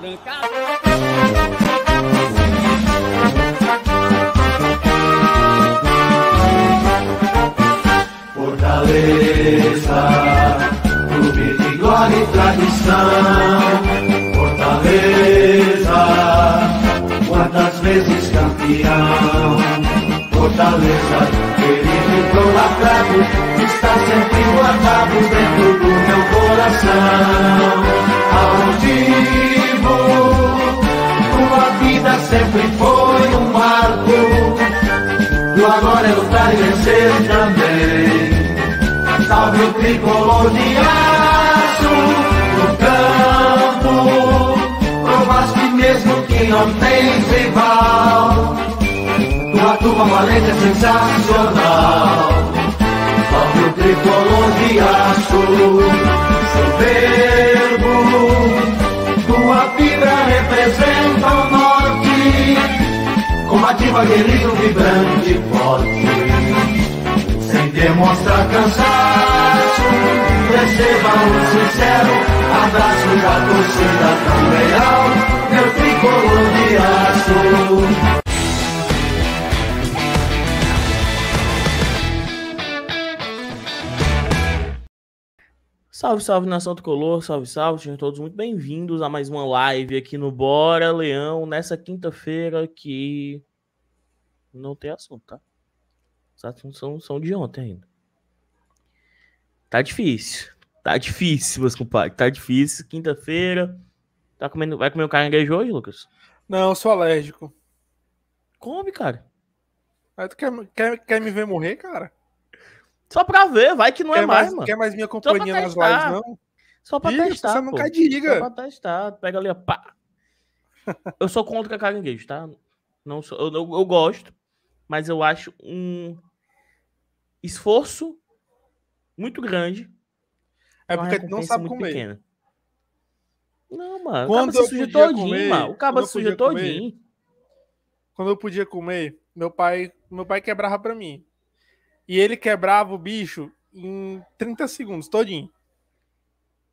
Branca. Fortaleza, clube de glória e tradição. Fortaleza, quantas vezes campeão. Fortaleza, querido e idolatrado, está sempre guardado dentro do meu coração aonde Tua vida sempre foi um marco. Do agora é lutar e vencer também. Salve o tricolor de aço no campo. provas que mesmo que não tens rival. Tua tua valente é sensacional. Salve o tricolor de aço verbo. Tua fibra representa o norte, combativa, vibrando vibrante, forte. Sem demonstrar cansaço, receba um sincero abraço da torcida tão real, meu tricolor de aço. Salve, salve nação color. salve, salve, sejam todos muito bem-vindos a mais uma live aqui no Bora Leão, nessa quinta-feira que não tem assunto, tá? Os assuntos são, são de ontem ainda. Tá difícil, tá difícil, meus compadres, tá difícil. Quinta-feira, tá comendo, vai comer um caranguejo hoje, Lucas? Não, sou alérgico. Come, cara. tu quer, quer, quer me ver morrer, cara? Só pra ver, vai que não é quer é mais, mais, mano. Quer mais minha companhia nas lives, não? Só pra Ih, testar. Você não cai de liga. Só pra testar. Pega ali, ó, pá. eu sou contra caranguejo, tá? Não sou, eu, eu, eu gosto, mas eu acho um esforço muito grande. É porque tu não sabe comer. Pequena. Não, mano. Quando eu podia todinho, mano. O cabo suja todinho. quando eu podia comer, meu pai, meu pai quebrava pra mim. E ele quebrava o bicho em 30 segundos, todinho.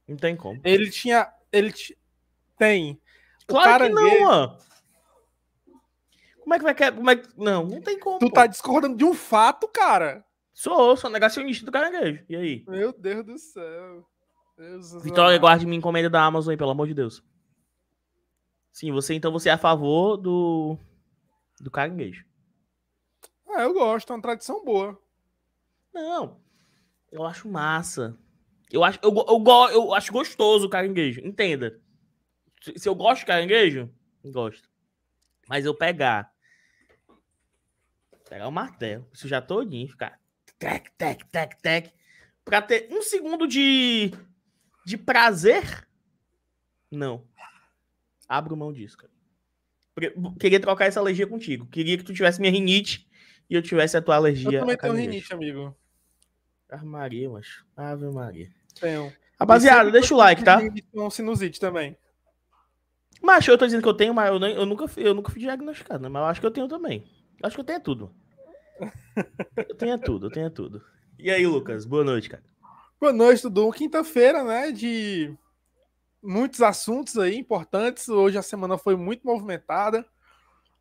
Não tem como. Ele tinha. Ele t... tem. Claro que não, mano. Como é que vai quebrar? Como é que... Não, não tem como. Tu tá discordando de um fato, cara. Sou, sou negacionista do caranguejo. E aí? Meu Deus do céu. Deus Vitória, guarde minha encomenda da Amazon aí, pelo amor de Deus. Sim, você então você é a favor do do caranguejo. Ah, eu gosto, é uma tradição boa. Não. Eu acho massa. Eu acho, eu, eu, eu, eu acho gostoso o caranguejo. Entenda. Se eu gosto de caranguejo, gosto. Mas eu pegar. Pegar o martelo, isso já todinho, ficar. Tec, tec, tec, tec. Pra ter um segundo de. de prazer? Não. Abro mão disso, cara. Queria trocar essa alergia contigo. Queria que tu tivesse minha rinite e eu tivesse a tua alergia. Eu também tenho rinite, amigo. Ave Maria, macho. Ave Maria. Tenho. Rapaziada, é deixa o like, tá? Um sinusite também. Macho, eu tô dizendo que eu tenho, mas eu, nem, eu nunca, eu nunca fui diagnosticado, né? Mas eu acho que eu tenho também. Acho que eu tenho tudo. eu tenho tudo, eu tenho tudo. E aí, Lucas, boa noite, cara. Boa noite, Dudu. Quinta-feira, né? De muitos assuntos aí importantes. Hoje a semana foi muito movimentada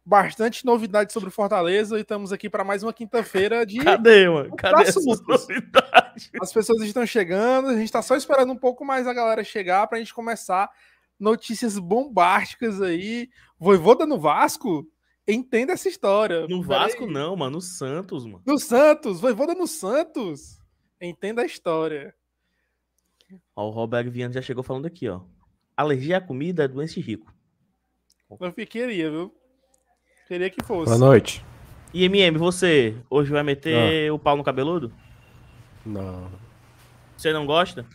bastante novidade sobre o Fortaleza e estamos aqui para mais uma quinta-feira de. Cadê, mano? Cadê As pessoas estão chegando, a gente está só esperando um pouco mais a galera chegar para a gente começar notícias bombásticas aí. Voivoda no Vasco? Entenda essa história. No Vasco aí. não, mano, no Santos, mano. No Santos, Voivoda no Santos. Entenda a história. Ó, o Roberto Viana já chegou falando aqui, ó. Alergia à comida é doença de rico. Eu fiqueria, viu? Queria que fosse. Boa noite. IMM, você hoje vai meter não. Ah. o pau no cabeludo? Não. Você não gosta?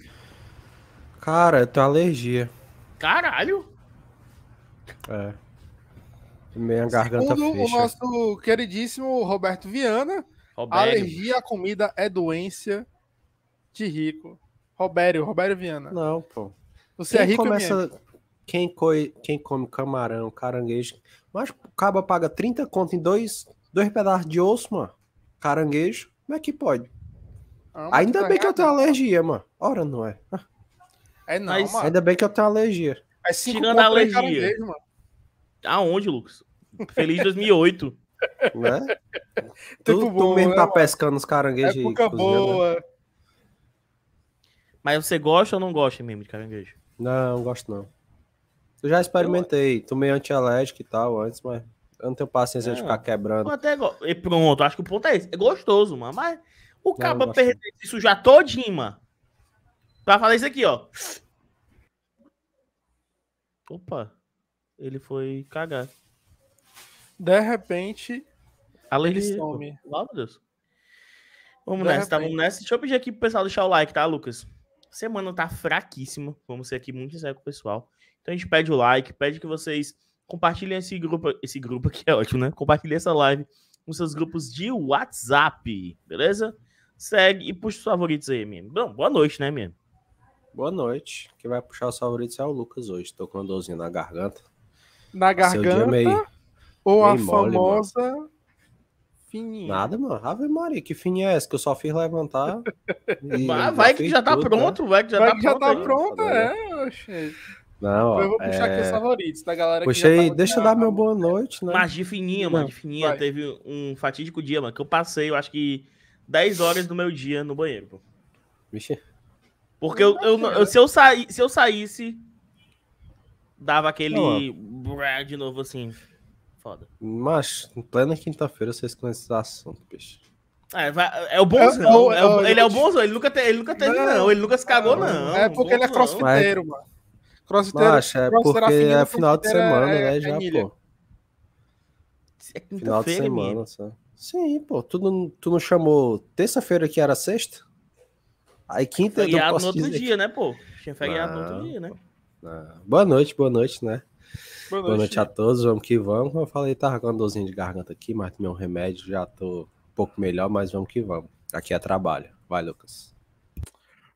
Cara, eu tenho alergia. Caralho! É. Minha garganta Segundo fecha. o nosso queridíssimo Roberto Viana, Robério. alergia à comida é doença de rico. Robério, Robério Viana. Não, pô. Você é quem é rico começa... Quem, coi... quem come camarão, caranguejo, mas o cabo paga 30 conto em dois, dois pedaços de osso, mano. Caranguejo. Como é que pode? Ah, Ainda tá bem que eu tenho né? alergia, mano. Ora, não é. Ah. É não, Mas, mano. Ainda bem que eu tenho alergia. É Tirando a alergia. Mano. Aonde, Lucas? Feliz 2008. né? tu, tu bom, mesmo né, tá mano? pescando os caranguejos. Época né? boa. Mas você gosta ou não gosta mesmo de caranguejo? Não, não gosto não. Eu já experimentei, tomei tomei antialérgico e tal antes, mas eu não tenho paciência é. de ficar quebrando. Até go... E pronto, acho que o ponto é esse. É gostoso, mano, mas o cabo é perder isso já todinho, mano. Pra falar isso aqui, ó. Opa, ele foi cagar. De repente, além Ele Lá, oh, meu Deus. Vamos de nessa, tá? Vamos nessa. Deixa eu pedir aqui pro pessoal deixar o like, tá, Lucas? Semana tá fraquíssima. Vamos ser aqui muito sério com o pessoal. Então a gente pede o like, pede que vocês compartilhem esse grupo, esse grupo aqui é ótimo, né? Compartilhem essa live com seus grupos de WhatsApp, beleza? Segue e puxa os favoritos aí, menino. Bom, boa noite, né, menino? Boa noite. Quem vai puxar os favoritos é o Lucas hoje. Tô com uma dorzinha na garganta. Na garganta? Meio, ou meio a mole, famosa mano. fininha? Nada, mano. Ave Maria, que fininha é essa que eu só fiz levantar? vai, vai que já tá tudo, né? pronto, né? vai que já vai tá que pronto. Já tá pronta, é, oxe. Não, então eu vou puxar é... aqui os favoritos, da galera? Puxei, tá deixa eu dar tá meu boa noite, né? Mas de fininha, mano, de fininha. Vai. Teve um fatídico dia, mano, que eu passei, eu acho que 10 horas do meu dia no banheiro, pô. Vixe. Porque eu, eu, eu, se, eu saí, se eu saísse, dava aquele Não, de novo assim. Foda. Mas, em plena quinta-feira, vocês conhecem esse assunto, bicho. É, é o bonzão. É, é, é, é ele é o bonzão, ele nunca, te, ele nunca teve, não, não, Ele nunca se cagou, é não. É porque ele é crossfiteiro, mano. Crossfiteiro. Macho, é porque é final de semana, né, é, né? Já, pô. É final de semana, só. Sim, pô. Tu não, tu não chamou terça-feira que era sexta? Aí quinta. Feriado no outro dia, né, pô? Tinha feriado no outro dia, né? Não. Boa noite, boa noite, né? Boa noite, boa noite a todos, vamos que vamos. Como eu falei, tava com uma dorzinha de garganta aqui, mas tomei um remédio, já tô um pouco melhor, mas vamos que vamos. Aqui é trabalho. Vai, Lucas.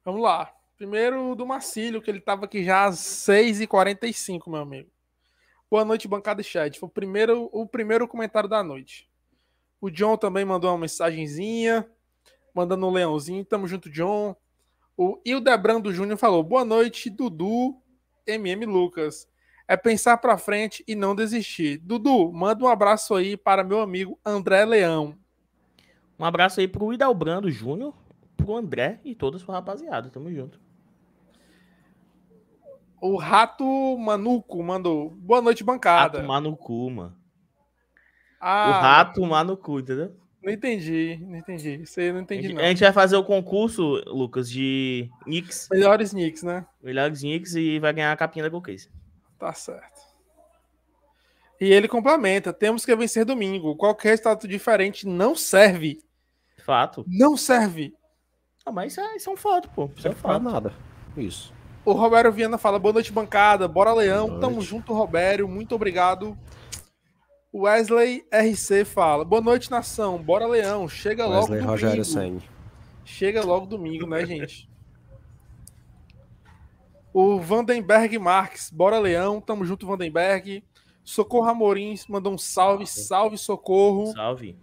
Vamos lá. Primeiro do Marcílio, que ele estava aqui já às 6h45, meu amigo. Boa noite, bancada e chat. Foi o primeiro, o primeiro comentário da noite. O John também mandou uma mensagenzinha, mandando um leãozinho. Tamo junto, John. O Hildebrando Júnior falou: Boa noite, Dudu, MM Lucas. É pensar pra frente e não desistir. Dudu, manda um abraço aí para meu amigo André Leão. Um abraço aí pro Brando Júnior, pro André e toda a sua rapaziada. Tamo junto. O Rato Manuco mandou. Boa noite, bancada. Rato manuco mano. Ah, o Rato manuco entendeu? Não entendi, não entendi. Isso aí eu não entendi, a gente, não. A gente vai fazer o concurso, Lucas, de Knicks. Melhores Knicks, né? Melhores Knicks e vai ganhar a capinha da Golcase. Tá certo. E ele complementa: temos que vencer domingo. Qualquer status diferente não serve. Fato. Não serve. Ah, mas isso é, isso é um fato, pô. Isso não é, é fato. nada. Isso. O Roberto Viana fala: boa noite, bancada. Bora, Leão. Tamo junto, Roberto. Muito obrigado. O Wesley RC fala: boa noite, nação. Bora, Leão. Chega Wesley logo. Wesley Rogério Senni. Chega logo domingo, né, gente? o Vandenberg Marques: bora, Leão. Tamo junto, Vandenberg. Socorro Amorim mandou um salve. Salve, socorro. Salve.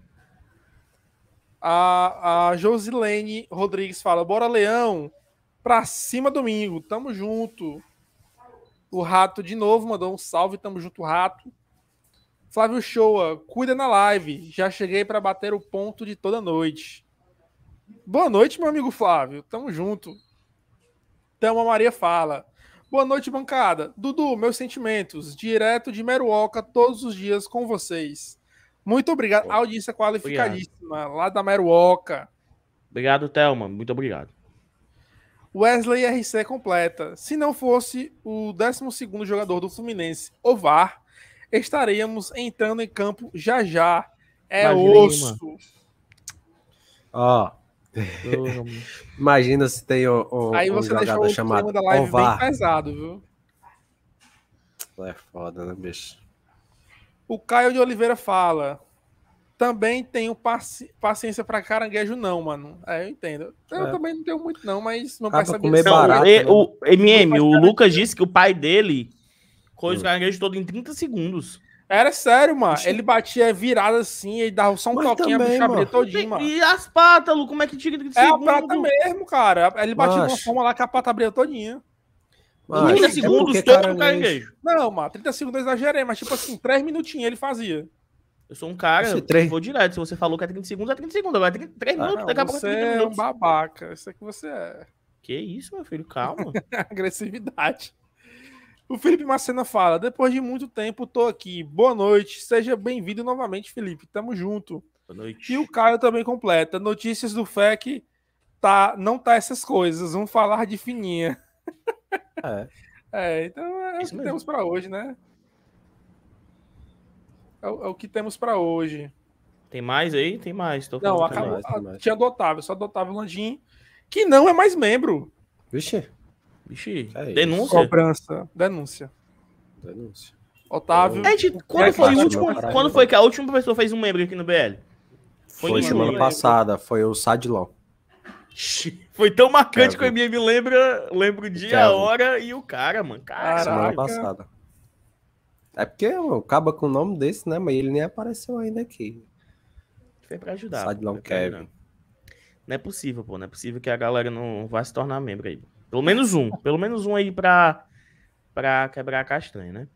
A, a Josilene Rodrigues fala: bora, Leão. Pra cima domingo, tamo junto. O Rato de novo mandou um salve, tamo junto, Rato. Flávio Shoa, cuida na live. Já cheguei para bater o ponto de toda noite. Boa noite, meu amigo Flávio. Tamo junto. Então a Maria fala. Boa noite, bancada. Dudu, meus sentimentos. Direto de Meruoca, todos os dias com vocês. Muito obrigado. Audiência qualificadíssima, obrigado. lá da Meruoca. Obrigado, Thelma. Muito obrigado. Wesley RC completa. Se não fosse o 12 jogador do Fluminense, Ovar, estaríamos entrando em campo já já. É Imagina osso. Ó. Oh. Imagina se tem o, o Aí você deixou o chamado da live Ovar. bem pesado, viu? É foda, né, bicho? O Caio de Oliveira fala: também tenho paci paciência pra caranguejo, não, mano. É, eu entendo. Eu é. também não tenho muito, não, mas meu ah, pai sabia barato, é, O MM, o, Lucas disse que o pai dele coisa o hum. caranguejo todo em 30 segundos. Era sério, mano. Sim. Ele batia virada assim e dava só um Mas toquinho também, a bicha todinho, mano. E as patas, Lu, como é que tinha que É a prata mesmo, cara. Ele batia Mas... de uma forma lá que a pata abria todinha. Mas, 30 é segundos, é todo caranguejo. Não, mano, 30 segundos eu exagerei, mas tipo assim, 3 minutinhos ele fazia. Eu sou um cara, eu vou direto. Se você falou que é 30 segundos, é 30 segundos. Vai 3 ah, minutos, não, daqui a pouco é Você é um babaca. Isso é que você é. Que isso, meu filho, calma. Agressividade. O Felipe Macena fala: depois de muito tempo, tô aqui. Boa noite. Seja bem-vindo novamente, Felipe. Tamo junto. Boa noite. E o Caio também completa. Notícias do FEC tá, não tá essas coisas. Vamos falar de fininha. É. é então é, é isso o que mesmo. temos para hoje, né? é o, é o que temos para hoje. Tem mais aí? Tem mais. Tô não, acabou. Mais, tinha do Otávio, só do Otávio Landim, que não é mais membro. Vixe. Vixe. É denúncia. Cobrança. Denúncia. Denúncia. Otávio. É, é quando, é foi, último, quando foi que a última pessoa fez um membro aqui no BL? Foi, foi semana né? passada, foi o Sadilão. Foi tão marcante Caramba. É, que MM me lembra lembro dia, a hora e o cara, mano. Cara, semana passada. É porque acaba com o nome desse, né? Mas ele nem apareceu ainda aqui. Foi pra ajudar. Sadlon Kevin. Não é possível, pô. Não é possível que a galera não vá se tornar membro aí. Pelo menos um. Pelo menos um aí pra, pra quebrar a castanha, né?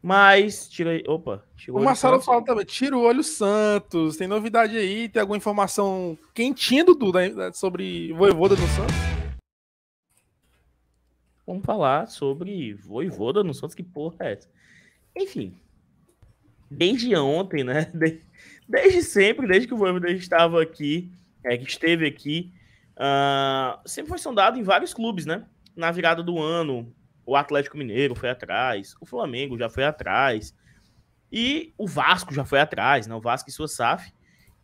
Mas, tirei. Opa, o Marcelo fala também: tira o olho Santos. Tem novidade aí? Tem alguma informação quentinha né, do Duda sobre voivoda no Santos? Vamos falar sobre voivoda no Santos. Que porra é essa? Enfim, desde ontem, né? Desde, desde sempre, desde que o Voivoda estava aqui, é, que esteve aqui, uh, sempre foi sondado em vários clubes, né? Na virada do ano, o Atlético Mineiro foi atrás, o Flamengo já foi atrás, e o Vasco já foi atrás, né? O Vasco e sua SAF.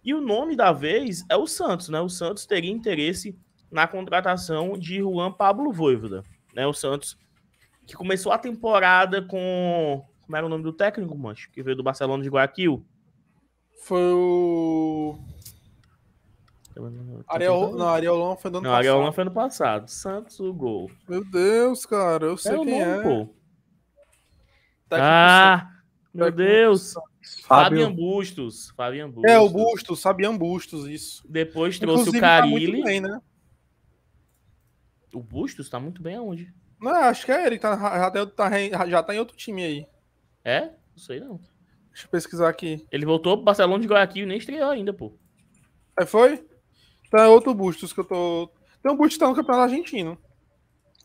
E o nome da vez é o Santos, né? O Santos teria interesse na contratação de Juan Pablo Voivoda, né? O Santos que começou a temporada com como era o nome do técnico, Mancho? Que veio do Barcelona de Guayaquil? Foi o. Ariel, não, Ariel foi do passado. foi ano passado. Santos, o gol. Meu Deus, cara, eu sei é quem nome, é. Pô. ah, meu Deus. Fabian Bustos. Fabian Bustos. É, o Bustos, Fabian Bustos, isso. Depois trouxe Inclusive, o tá Carilli. Tá bem, né? O Bustos tá muito bem aonde? Não, acho que é ele. Tá, já, tá, já tá em outro time aí. É? Não sei não. Deixa eu pesquisar aqui. Ele voltou pro Barcelona de Guayaquil e nem estreou ainda, pô. Aí é, foi? Então é outro Bustos que eu tô. Tem um Bustos que tá no campeonato argentino.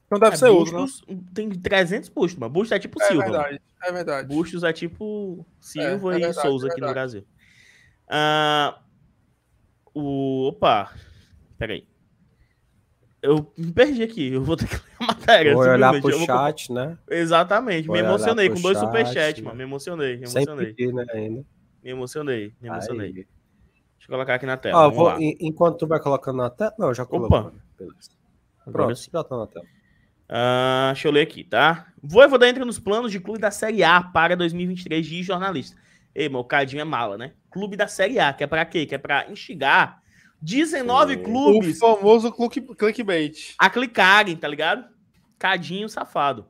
Então deve é, ser Bustos, outro, né? Tem 300 Bustos, mas Bustos é tipo é Silva. É verdade, é verdade. Bustos é tipo Silva é, é e verdade, Souza aqui no Brasil. Ah, o... Opa, peraí. Eu me perdi aqui, eu vou ter que ler entrega. Foi olhar pro chat, né? Exatamente. me emocionei com dois superchats, mano. Né? Me emocionei. Me emocionei. Pedir, né, ainda. Me emocionei. Me emocionei. Aí. Deixa eu colocar aqui na tela. Ah, vou... Enquanto tu vai colocando na tela. Não, já coloquei. Opa. Beleza. Pronto, já tá na tela. Uh, deixa eu ler aqui, tá? dar entre nos planos de clube da Série A para 2023 de jornalista. Ei, meu, Cadinho é mala, né? Clube da Série A, que é pra quê? Que é pra instigar 19 clubes. O famoso clickbait. A clicarem, tá ligado? Cadinho safado.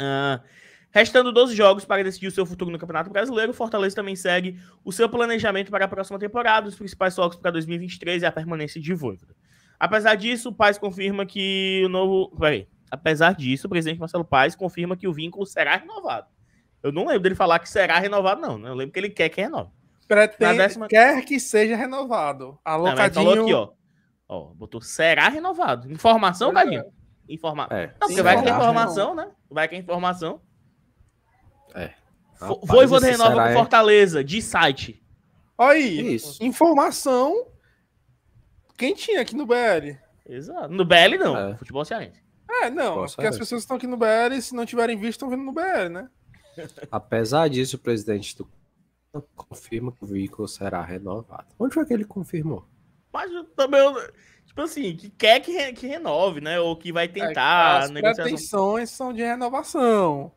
Uh, restando 12 jogos para decidir o seu futuro no Campeonato Brasileiro, o Fortaleza também segue o seu planejamento para a próxima temporada. Os principais focos para 2023 é a permanência de Voivoda. Apesar disso, o Paz confirma que o novo. Peraí. Apesar disso, o presidente Marcelo Paz confirma que o vínculo será renovado. Eu não lembro dele falar que será renovado, não. Né? Eu lembro que ele quer que renove. Pretende, décima... Quer que seja renovado. Alô, não, Cadinho... falou aqui, ó. ó. Botou será renovado. Informação, é. Cadinho? informar É. Não, você vai com é é informação, não. né? Vai com é informação. É. Foi vou renova com Fortaleza, de site. Olha aí, Isso. informação quem tinha aqui no BL. Exato. No BL não, é. futebol cearense. É, não, Posso porque as pessoas estão aqui no BL se não tiverem visto, estão vendo no BL, né? Apesar disso, o presidente do confirma que o veículo será renovado. Onde foi que ele confirmou? Mas também, tipo assim, que quer que, re, que renove, né? Ou que vai é, tentar. É, as pretensões são de renovação.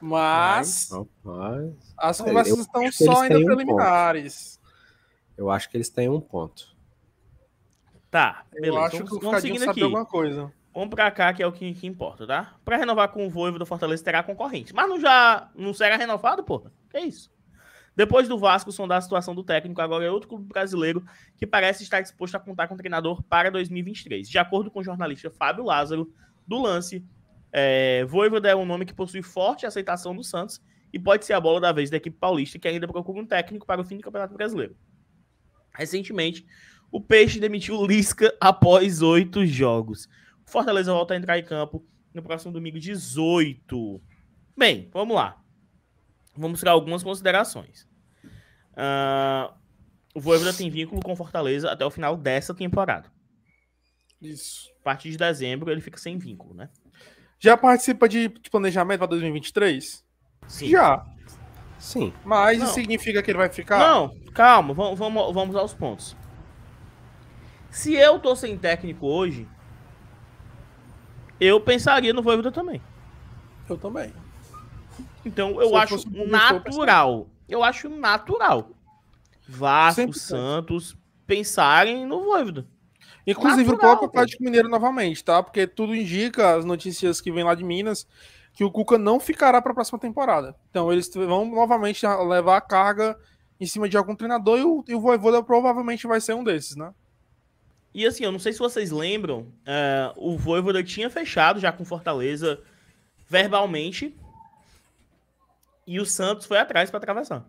Mas. Rapaz, as é, conversas estão só ainda preliminares. Um eu acho que eles têm um ponto. Tá, beleza. Eu acho então, que o Cadinho aqui. alguma coisa. Vamos pra cá, que é o que, que importa, tá? Pra renovar com o Voivo do Fortaleza, terá concorrente. Mas não já. Não será renovado, porra? Que isso? Depois do Vasco sondar a situação do técnico, agora é outro clube brasileiro que parece estar disposto a contar com o treinador para 2023. De acordo com o jornalista Fábio Lázaro, do lance, é, Voivoda é um nome que possui forte aceitação do Santos e pode ser a bola da vez da equipe paulista, que ainda procura um técnico para o fim do Campeonato Brasileiro. Recentemente, o Peixe demitiu Lisca após oito jogos. O Fortaleza volta a entrar em campo no próximo domingo 18. Bem, vamos lá. Vamos tirar algumas considerações. Uh, o Voivoda tem vínculo com Fortaleza até o final dessa temporada. Isso. A partir de dezembro ele fica sem vínculo, né? Já participa de planejamento para 2023? Sim. Já. Sim. Mas Não. isso significa que ele vai ficar? Não, calma, vamos, vamos, vamos aos pontos. Se eu tô sem técnico hoje, eu pensaria no Voivoda também. Eu também. Então eu Se acho eu natural. Eu acho natural. Vasco, Sempre Santos, pensarem no Voivoda. Inclusive natural, o próprio Atlético Mineiro novamente, tá? Porque tudo indica, as notícias que vêm lá de Minas, que o Cuca não ficará para a próxima temporada. Então eles vão novamente levar a carga em cima de algum treinador e o, e o Voivoda provavelmente vai ser um desses, né? E assim, eu não sei se vocês lembram, uh, o Voivoda tinha fechado já com Fortaleza verbalmente e o Santos foi atrás para atravessar.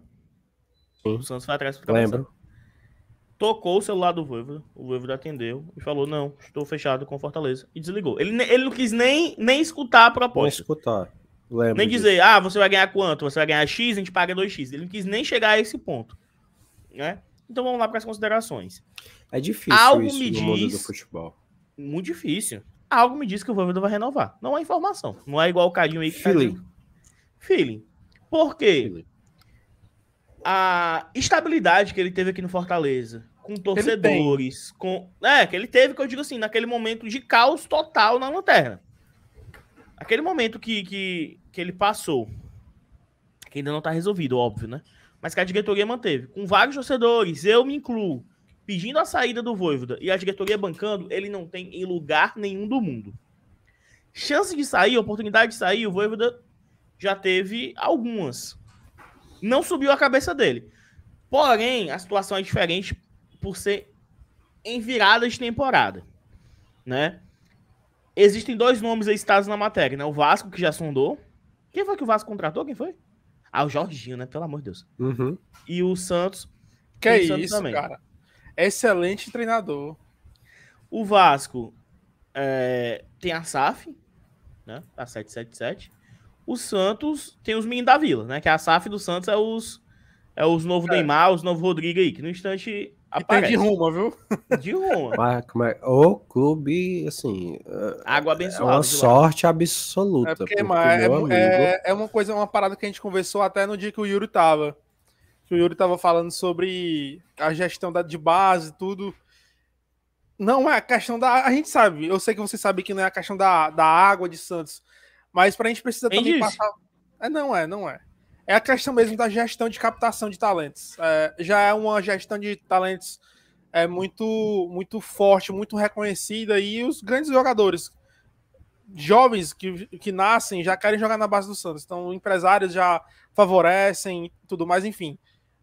Sim. O Santos foi atrás para atravessar. Lembro. Tocou o celular do Voivoda, o Voivoda atendeu e falou: Não, estou fechado com Fortaleza. E desligou. Ele, ele não quis nem, nem escutar a proposta. Nem escutar. Lembro nem dizer, ah, você vai ganhar quanto? Você vai ganhar X, a gente paga 2X. Ele não quis nem chegar a esse ponto. Né? Então vamos lá para as considerações. É difícil Algo isso me diz... do futebol. Muito difícil. Algo me diz que o Voivoda vai renovar. Não há informação. Não é igual o Cadinho aí que Feeling. Tá feeling. Porque a estabilidade que ele teve aqui no Fortaleza, com torcedores, com. É, que ele teve, que eu digo assim, naquele momento de caos total na lanterna. Aquele momento que, que, que ele passou, que ainda não está resolvido, óbvio, né? Mas que a diretoria manteve, com vários torcedores, eu me incluo, pedindo a saída do Voivoda e a diretoria bancando, ele não tem em lugar nenhum do mundo. Chance de sair, oportunidade de sair, o Voivoda já teve algumas. Não subiu a cabeça dele. Porém, a situação é diferente por ser em virada de temporada, né? Existem dois nomes listados na matéria, né? O Vasco, que já sondou. Quem foi que o Vasco contratou? Quem foi? Ah, o Jorginho, né? Pelo amor de Deus. Uhum. E o Santos. Que é Santos isso, também. cara. Excelente treinador. O Vasco é, tem a SAF, né? A tá 777. O Santos tem os meninos da Vila, né? Que a SAF do Santos é os é os novos é. Neymar, os novos Rodrigo aí, que no instante aparece. E tem de Roma, viu? De Roma. Mas, como é? O clube, assim. É, água abençoada. É uma sorte absoluta. É, porque, porque mas, é amigo... é, é, uma coisa, uma parada que a gente conversou até no dia que o Yuri tava. Que o Yuri tava falando sobre a gestão da, de base tudo. Não é a questão da. A gente sabe, eu sei que você sabe que não é a questão da, da água de Santos mas para a gente precisa Quem também passar. É, não é, não é. É a questão mesmo da gestão de captação de talentos. É, já é uma gestão de talentos é muito, muito forte, muito reconhecida e os grandes jogadores jovens que, que nascem já querem jogar na base do Santos. Então, empresários já favorecem tudo mais, enfim.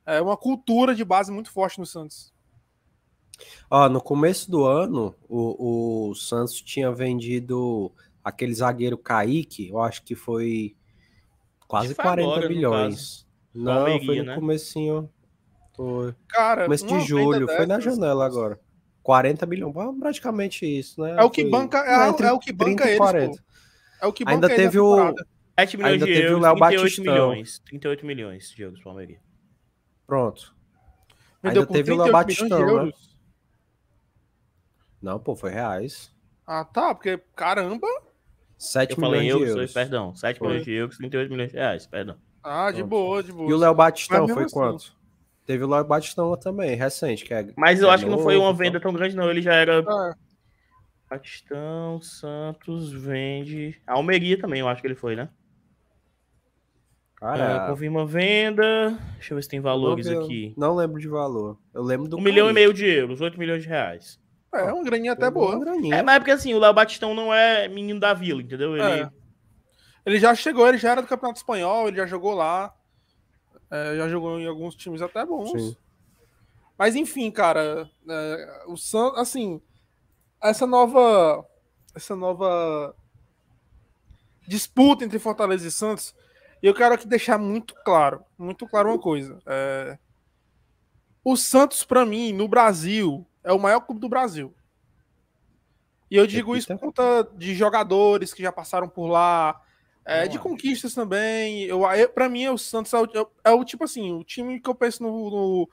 É uma cultura de base muito forte no Santos. Ah, no começo do ano, o, o Santos tinha vendido aquele zagueiro Kaique, eu acho que foi quase foi 40 agora, milhões. Não, foi no né? comecinho. Foi. Cara, começo de julho, foi na janela agora. 40 milhões, praticamente isso, né? É o que foi, banca, é, entre é o que banca eles, Pô. É o que banca Ainda teve o 7 milhões Ainda de teve euros, o Léo 38 Batistão. milhões, 38 milhões de euros Palmeiras. Pronto. Vendeu Ainda teve o Léo Batistão, né? Não, pô, foi reais. Ah, tá, porque caramba, 7 eu milhões falei de euros. Perdão, 7 foi. milhões de euros, 38 milhões de reais, perdão. Ah, de boa, de boa. E o Léo Batistão foi assim. quanto? Teve o Léo Batistão também, recente. Que é, Mas eu é acho que não foi uma venda tão grande, não. Ele já era. Ah. É. Batistão, Santos, vende. A Almeria também, eu acho que ele foi, né? Cara. É, uma venda. Deixa eu ver se tem valores não, aqui. Não lembro de valor. Eu lembro do. 1 um milhão e meio de euros, 8 milhões de reais. É, é, uma graninha até é boa. Graninha. É, mas é porque assim, o Léo Batistão não é menino da vila, entendeu? É. Ele... É. ele já chegou, ele já era do Campeonato Espanhol, ele já jogou lá. É, já jogou em alguns times até bons. Sim. Mas enfim, cara, é, o Santos, assim, essa nova essa nova disputa entre Fortaleza e Santos, eu quero aqui deixar muito claro, muito claro uma coisa. É, o Santos para mim no Brasil é o maior clube do Brasil. E eu é digo isso por conta de jogadores que já passaram por lá, é, de conquistas também. Eu, eu, para mim, o Santos é o, é o, tipo assim, o time que eu penso no, no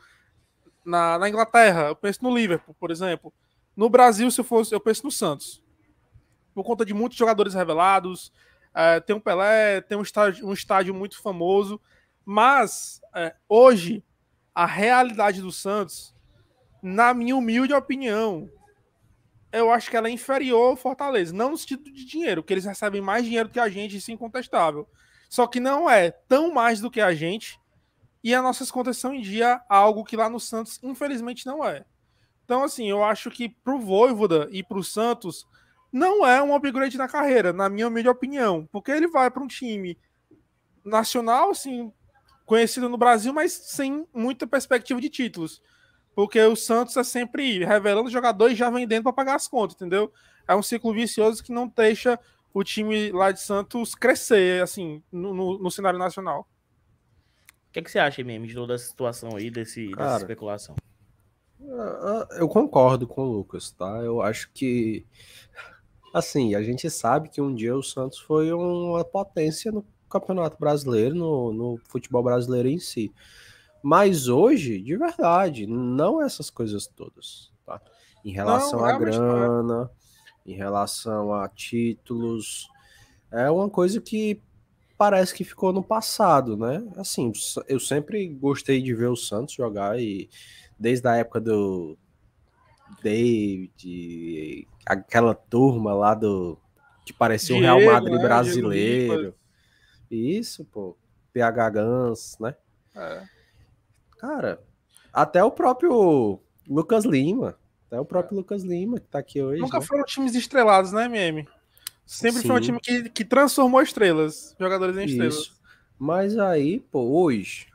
na, na, Inglaterra, eu penso no Liverpool, por exemplo. No Brasil, se eu fosse, eu penso no Santos. Por conta de muitos jogadores revelados, é, tem um Pelé, tem um estádio, um estádio muito famoso. Mas é, hoje, a realidade do Santos na minha humilde opinião, eu acho que ela é inferior ao Fortaleza. Não no sentido de dinheiro, que eles recebem mais dinheiro que a gente, isso é incontestável. Só que não é tão mais do que a gente. E as nossas contas são em dia, algo que lá no Santos, infelizmente, não é. Então, assim, eu acho que pro Voivoda e pro Santos, não é um upgrade na carreira, na minha humilde opinião. Porque ele vai para um time nacional, assim, conhecido no Brasil, mas sem muita perspectiva de títulos porque o Santos é sempre revelando jogadores já vendendo para pagar as contas, entendeu? É um ciclo vicioso que não deixa o time lá de Santos crescer, assim, no, no, no cenário nacional. O que, é que você acha mesmo de toda essa situação aí, desse, Cara, dessa especulação? Ah, ah, eu concordo com o Lucas, tá? Eu acho que. Assim, a gente sabe que um dia o Santos foi uma potência no Campeonato Brasileiro, no, no futebol brasileiro em si. Mas hoje, de verdade, não essas coisas todas, tá? Em relação à é. grana, em relação a títulos, é uma coisa que parece que ficou no passado, né? Assim, eu sempre gostei de ver o Santos jogar e desde a época do David, aquela turma lá do que parecia o Real Madrid né? brasileiro. Isso, pô. PH Gans, né? É. Cara, até o próprio Lucas Lima. Até o próprio Lucas Lima, que tá aqui hoje. Nunca né? foram times estrelados, né, MM? Sempre Sim. foi um time que, que transformou estrelas, jogadores em Isso. estrelas. Mas aí, pô, hoje,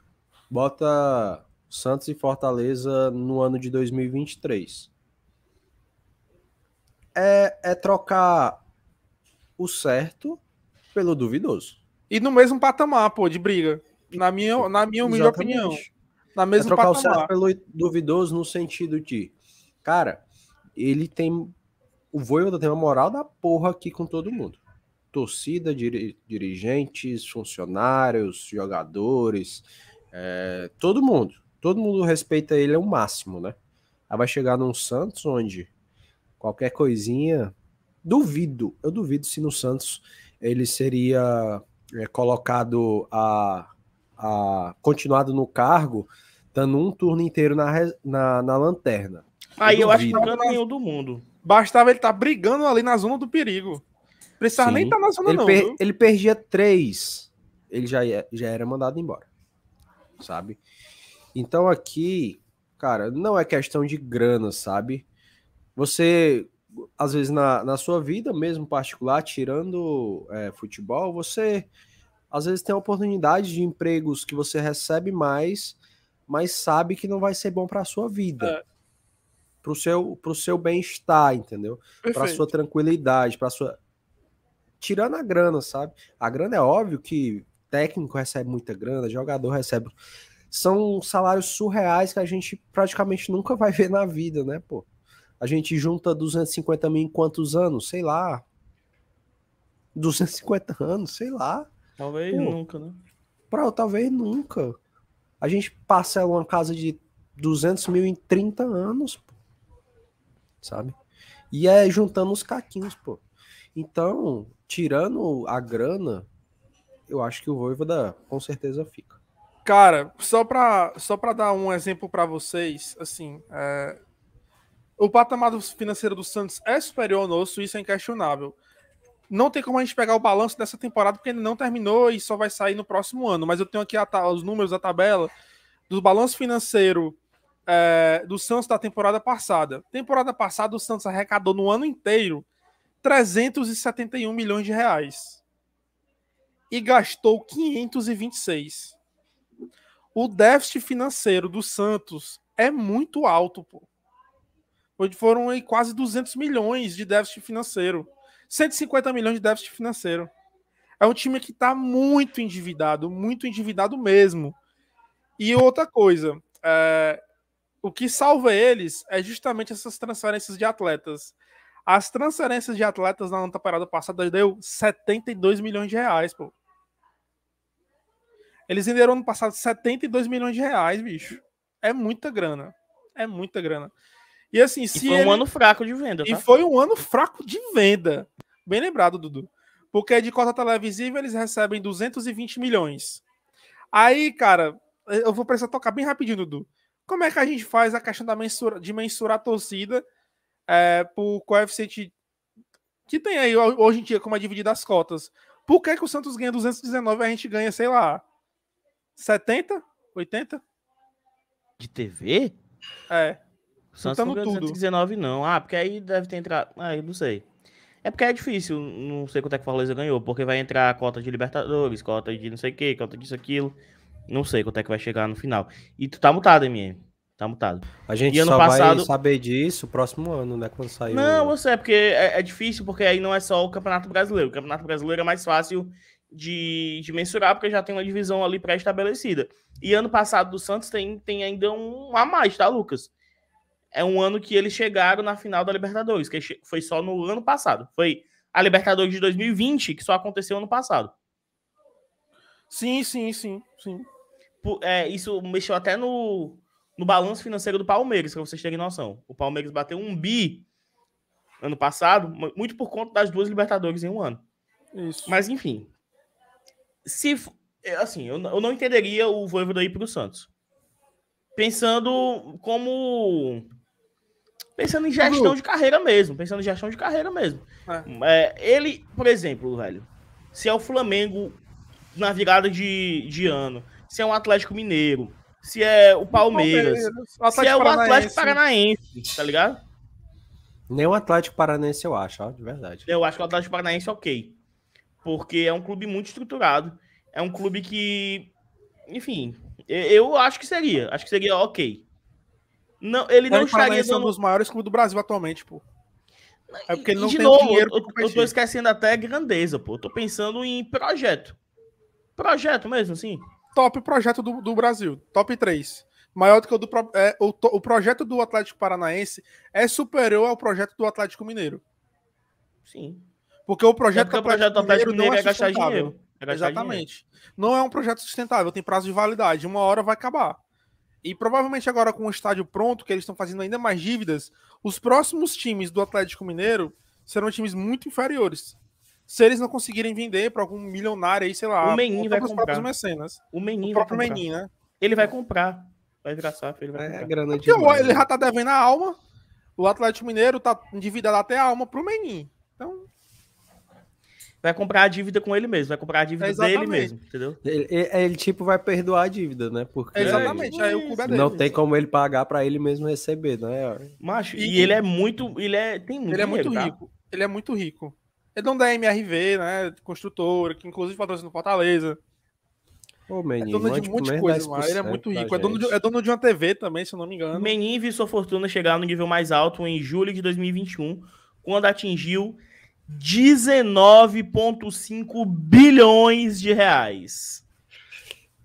bota Santos e Fortaleza no ano de 2023. É, é trocar o certo pelo duvidoso. E no mesmo patamar, pô, de briga. Na minha, na minha humilde opinião. Na mesma trocar patamar. o Sérgio pelo duvidoso no sentido de, cara, ele tem. O Voivoda tem uma moral da porra aqui com todo mundo. Torcida, dir, dirigentes, funcionários, jogadores, é, todo mundo. Todo mundo respeita ele ao máximo, né? Aí vai chegar num Santos onde qualquer coisinha. Duvido, eu duvido se no Santos ele seria é, colocado a, a. continuado no cargo estando um turno inteiro na, na, na lanterna. Aí eu, eu acho que não tá ganhou do mundo. Bastava ele estar tá brigando ali na zona do perigo. Precisava Sim. nem estar tá na zona, ele não. Per... Ele perdia três. Ele já, ia... já era mandado embora. Sabe? Então aqui, cara, não é questão de grana, sabe? Você, às vezes, na, na sua vida mesmo particular, tirando é, futebol, você às vezes tem a oportunidade de empregos que você recebe mais mas sabe que não vai ser bom para a sua vida. É. para o seu, pro seu bem-estar, entendeu? Para sua tranquilidade, para sua tirando a grana, sabe? A grana é óbvio que técnico recebe muita grana, jogador recebe são salários surreais que a gente praticamente nunca vai ver na vida, né, pô? A gente junta 250 mil em quantos anos? Sei lá. 250 anos, sei lá. Talvez pô. nunca, né? Pra, talvez nunca. A gente parcela uma casa de 200 mil em 30 anos, pô. sabe? E é juntando os caquinhos, pô. Então, tirando a grana, eu acho que o Voivoda com certeza fica. Cara, só para só pra dar um exemplo para vocês, assim, é... o patamar financeiro do Santos é superior ao nosso, isso é inquestionável não tem como a gente pegar o balanço dessa temporada porque ele não terminou e só vai sair no próximo ano. Mas eu tenho aqui os números da tabela do balanço financeiro é, do Santos da temporada passada. Temporada passada, o Santos arrecadou no ano inteiro 371 milhões de reais e gastou 526. O déficit financeiro do Santos é muito alto, pô. Foram aí quase 200 milhões de déficit financeiro. 150 milhões de déficit financeiro. É um time que está muito endividado, muito endividado mesmo. E outra coisa, é, o que salva eles é justamente essas transferências de atletas. As transferências de atletas na temporada passada deu 72 milhões de reais, pô. Eles venderam no passado 72 milhões de reais, bicho. É muita grana. É muita grana. E assim, e se. Foi ele... um ano fraco de venda. Tá? E foi um ano fraco de venda. Bem lembrado, Dudu. Porque de cota televisiva eles recebem 220 milhões. Aí, cara, eh, eu vou precisar tocar bem rapidinho, Dudu. Como é que a gente faz a questão da mensura, de mensurar a torcida é, eh, por coeficiente que tem aí hoje em dia, como é dividir as cotas? Por que, que o Santos ganha 219 e a gente ganha, sei lá, 70? 80? De TV? É. Santos não ganhou 219 não. Ah, porque aí deve ter entrado... Ah, eu não sei. É porque é difícil, não sei quanto é que o Fortaleza ganhou, porque vai entrar a cota de Libertadores, cota de não sei o que, cota disso, aquilo. Não sei quanto é que vai chegar no final. E tu tá mutado, MM. Tá mutado. A gente só passado... vai saber disso próximo ano, né? Quando sair. Não, você é porque é, é, difícil, porque aí não é só o Campeonato Brasileiro. O Campeonato Brasileiro é mais fácil de, de mensurar, porque já tem uma divisão ali pré-estabelecida. E ano passado do Santos tem, tem ainda um a mais, tá, Lucas? é um ano que eles chegaram na final da Libertadores, que foi só no ano passado. Foi a Libertadores de 2020, que só aconteceu ano passado. Sim, sim, sim, sim. É, isso mexeu até no, no balanço financeiro do Palmeiras, para vocês terem noção. O Palmeiras bateu um bi ano passado, muito por conta das duas Libertadores em um ano. Isso. Mas, enfim. Se, é, assim, eu, eu não entenderia o Voivoda ir para o Santos. Pensando como Pensando em gestão uhum. de carreira mesmo. Pensando em gestão de carreira mesmo. É. É, ele, por exemplo, velho, se é o Flamengo na virada de, de ano, se é um Atlético Mineiro, se é o Palmeiras, o se é o Atlético Paranaense, tá ligado? Nem o Atlético Paranaense eu acho, ó, de verdade. Eu acho que o Atlético Paranaense é ok. Porque é um clube muito estruturado. É um clube que. Enfim, eu acho que seria. Acho que seria ok. Não, ele não estaria dando... é um dos maiores clubes do Brasil atualmente, pô. É porque ele não de tem novo, dinheiro. Eu, eu tô esquecendo até a grandeza, pô. Eu tô pensando em projeto. Projeto mesmo, assim. Top projeto do, do Brasil. Top 3. Maior do que o do. É, o, o projeto do Atlético Paranaense é superior ao projeto do Atlético Mineiro. Sim. Porque o projeto, é porque o projeto do Atlético Mineiro, Mineiro é, é gastar dinheiro. É gastar Exatamente. Dinheiro. Não é um projeto sustentável, tem prazo de validade. Uma hora vai acabar. E provavelmente agora com o estádio pronto, que eles estão fazendo ainda mais dívidas, os próximos times do Atlético Mineiro serão times muito inferiores. Se eles não conseguirem vender para algum milionário aí, sei lá, o Menin vai comprar. Mecenas, o Menin o próprio vai Menin, né? Ele vai comprar. Vai virar safra, ele vai é, comprar. Grana de Porque ele né? já tá devendo a alma. O Atlético Mineiro tá endividado até a alma pro Menin. Então, vai comprar a dívida com ele mesmo, vai comprar a dívida dele mesmo, entendeu? Ele, ele, ele, tipo vai perdoar a dívida, né? Porque exatamente, aí o é Não tem como ele pagar para ele mesmo receber, né? Macho, e, e ele é muito, ele é tem muito Ele é muito dinheiro, tá? rico. Tá? Ele é muito rico. É dono da MRV, né? Construtora, que inclusive patrocina Fortaleza. Pô, Menin, é dono de muita coisa, mas Ele é muito rico. É dono, de, é dono de uma TV também, se eu não me engano. Menin viu sua fortuna chegar no nível mais alto em julho de 2021, quando atingiu 19,5 bilhões de reais.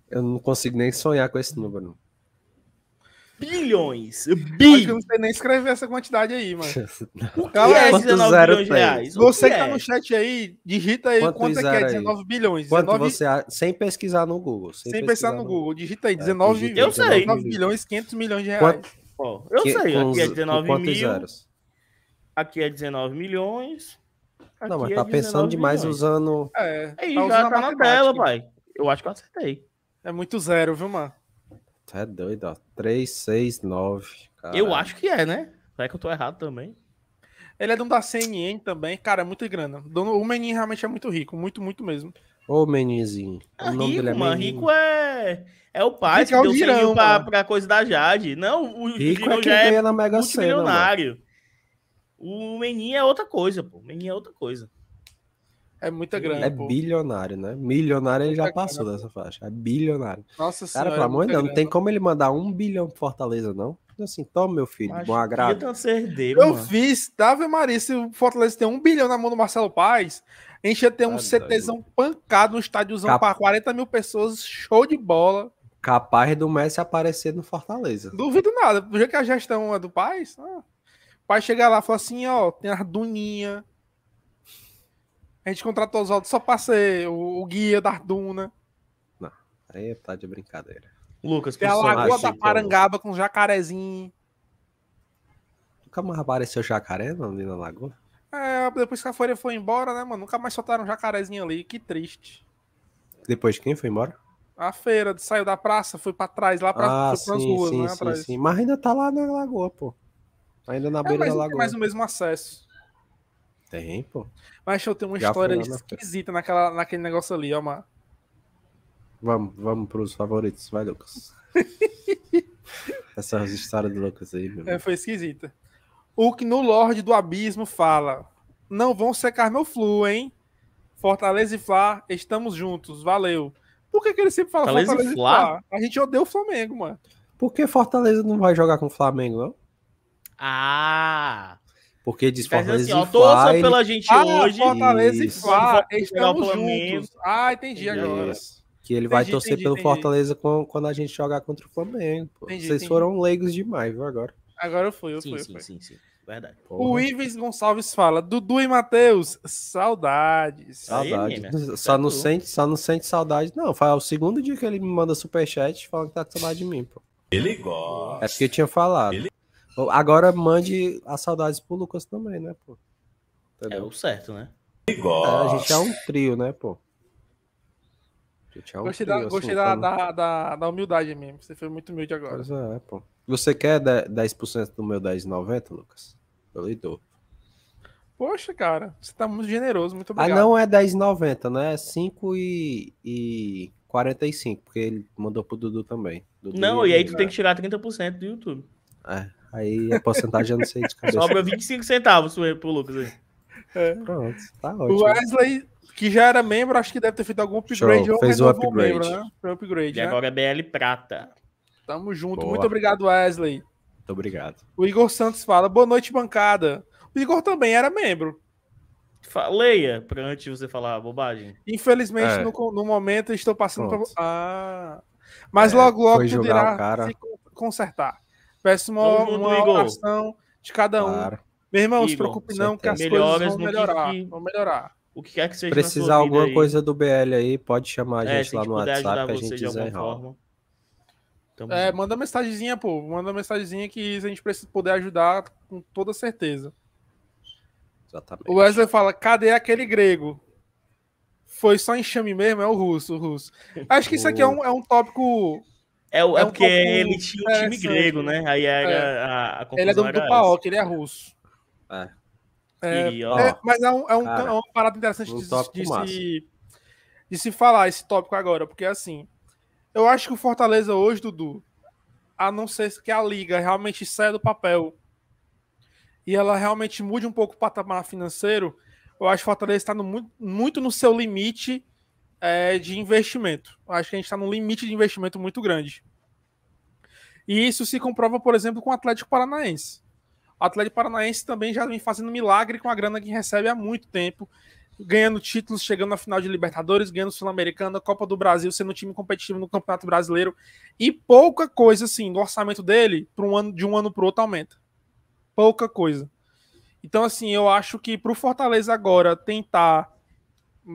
Eu não consigo nem sonhar com esse número. Bilhões. Bi. Eu não sei nem escrever essa quantidade aí, mano. O que é 19 bilhões de reais? Você que, tá é? tá no chat aí, digita aí quanto, quanto é que é 19 aí? bilhões. 19... Você... Sem pesquisar no Google. Sem, sem pesquisar, no Google. Digita aí, 19, é, eu 19 sei. 19 bilhões, 500 milhões de reais. Quanto... Oh, eu que, sei, aqui é 19 mil. Zeros? Aqui é 19 milhões. Aqui não, mas tá é pensando demais milhões. usando. É, tá Aí, tá já tá na tela, pai. Eu acho que eu acertei. É muito zero, viu, mano? Tá é doido, ó. 3, 6, 9. Caralho. Eu acho que é, né? Será que eu tô errado também? Ele é dono da CNN também. Cara, é muita grana. Dono... O Menin realmente é muito rico. Muito, muito mesmo. Ô, Meninzinho. É o ah, nome rico, dele é mano. Menin. Rico é... É o pai rico que é deu girão, pra, pra, coisa da Jade. Não, o rico é Girão é quem já é ganha é na Mega Sena, milionário. Mano. O Menin é outra coisa, pô. O Menin é outra coisa. É muita grande. É pô. bilionário, né? Milionário ele já passou grana, dessa faixa. É bilionário. Nossa Cara, pelo amor de Deus, não tem como ele mandar um bilhão pro Fortaleza, não? Assim, toma, meu filho, Mas bom agrado. Eu mano. fiz, Davi tá, Maria, se o Fortaleza tem um bilhão na mão do Marcelo Paz, a gente ia ter um tá CTzão pancado, no estádiozão Cap... para 40 mil pessoas, show de bola. Capaz do Messi aparecer no Fortaleza. Duvido nada, do que a gestão é do Paz. Ah pai chegar lá e falar assim, ó, tem a arduninha A gente contratou os outros só pra ser o, o guia da duna. Não, aí tá de brincadeira. Lucas, tem a Lagoa da é Parangaba eu... com jacarezinho. Nunca mais apareceu jacaré não, na lagoa? É, depois que a Folha foi embora, né, mano? Nunca mais soltaram um jacarezinho ali, que triste. Depois quem foi embora? A feira saiu da praça, foi pra trás, lá pra ah, sim, ruas, sim, né? Sim, sim, mas ainda tá lá na lagoa, pô. Ainda na é, beira da lagoa. Tem mais o mesmo acesso. Tem, pô. Mas eu tenho uma Já história né? esquisita naquela, naquele negócio ali, ó, Mar. Vamos, vamos pros favoritos, vai, Lucas. Essas histórias do Lucas aí, meu. É, foi esquisita. O que no Lorde do Abismo fala: Não vão secar meu flu, hein? Fortaleza e Flá, estamos juntos, valeu. Por que, que ele sempre fala Fortaleza, Fortaleza e Flá? Flá? A gente odeia o Flamengo, mano. Por que Fortaleza não vai jogar com o Flamengo, não? Ah! Porque diz Mas Fortaleza assim, ó, torçam e... pela gente ah, hoje. Fortaleza isso. e Fla, estamos juntos. Ah, entendi isso. Que ele entendi, vai torcer entendi, pelo entendi. Fortaleza quando a gente jogar contra o Flamengo. Vocês foram leigos demais, viu, agora. Agora eu fui, eu sim, fui. Sim, eu fui. sim, sim. Verdade. Porra. O Ives Gonçalves fala: Dudu e Matheus, saudades. Saudades. Né, Aí, só, tá não sente, só não sente saudade, não. Foi o segundo dia que ele me manda superchat falando que tá com saudade de mim, pô. Ele gosta. É porque eu tinha falado. Ele... Agora mande as saudades pro Lucas também, né, pô? É Entendeu? É o certo, né? É, a gente é um trio, né, pô? É um gostei, trio, da, assim, gostei da, então, né? da, da, da, humildade mesmo. Você foi muito humilde agora. Pois é, pô. Você quer 10% do meu 10,90, Lucas? Eu lhe dou. Poxa, cara, você tá muito generoso, muito ah, obrigado. Ah, não é 10,90, né? É 5 e, e 45, porque ele mandou pro Dudu também. Dudu não, e aí tu tem é. que tirar 30% do YouTube. É. Aí a porcentagem eu não sei de cabeça. Sobra 25 centavos pro Lucas aí. É. Pronto, tá ótimo. O Wesley, que já era membro, acho que deve ter feito algum upgrade Show. ou fez o upgrade. Membro, né? Foi upgrade, e né? agora é BL Prata. Tamo junto. Boa. Muito obrigado, Wesley. Muito obrigado. O Igor Santos fala: boa noite, bancada. O Igor também era membro. Leia, pra antes de você falar bobagem. Infelizmente, é. no, no, momento, estou passando Pronto. pra. Ah. Mas é, logo, logo poderá se consertar. Peço uma, uma oração de cada um. Meu irmão, não se preocupe não, que as coisas vão melhorar. Que... Vão melhorar. O que quer que seja. Precisar alguma aí. coisa do BL aí, pode chamar a é, gente é, se lá no WhatsApp, a gente quiser. É, manda mensagenzinha, pô. Manda uma mensagenzinha que a gente precisa poder ajudar, com toda certeza. Exatamente. O Wesley fala: cadê aquele grego? Foi só enxame mesmo? É o russo, o russo. Acho que isso aqui é um, é um tópico é, é, é, é porque um ele tinha um time grego, né? Aí era é. a, a Ele é do, do Paok, ele é russo. É. É, e, ó, é, mas é, um, é, um, cara, é uma parada interessante de, de, se, de, se, falar esse tópico agora, porque assim, eu acho que o Fortaleza hoje, Dudu, a não ser que a liga realmente saia do papel e ela realmente mude um pouco o patamar financeiro, eu acho que o Fortaleza está muito, muito no seu limite é, de investimento. Acho que a gente está num limite de investimento muito grande. E isso se comprova, por exemplo, com o Atlético Paranaense. O Atlético Paranaense também já vem fazendo milagre com a grana que recebe há muito tempo, ganhando títulos, chegando na final de Libertadores, ganhando Sul-Americana, Copa do Brasil, sendo um time competitivo no Campeonato Brasileiro. E pouca coisa, assim, do orçamento dele, um ano, de um ano para o outro, aumenta. Pouca coisa. Então, assim, eu acho que para o Fortaleza agora tentar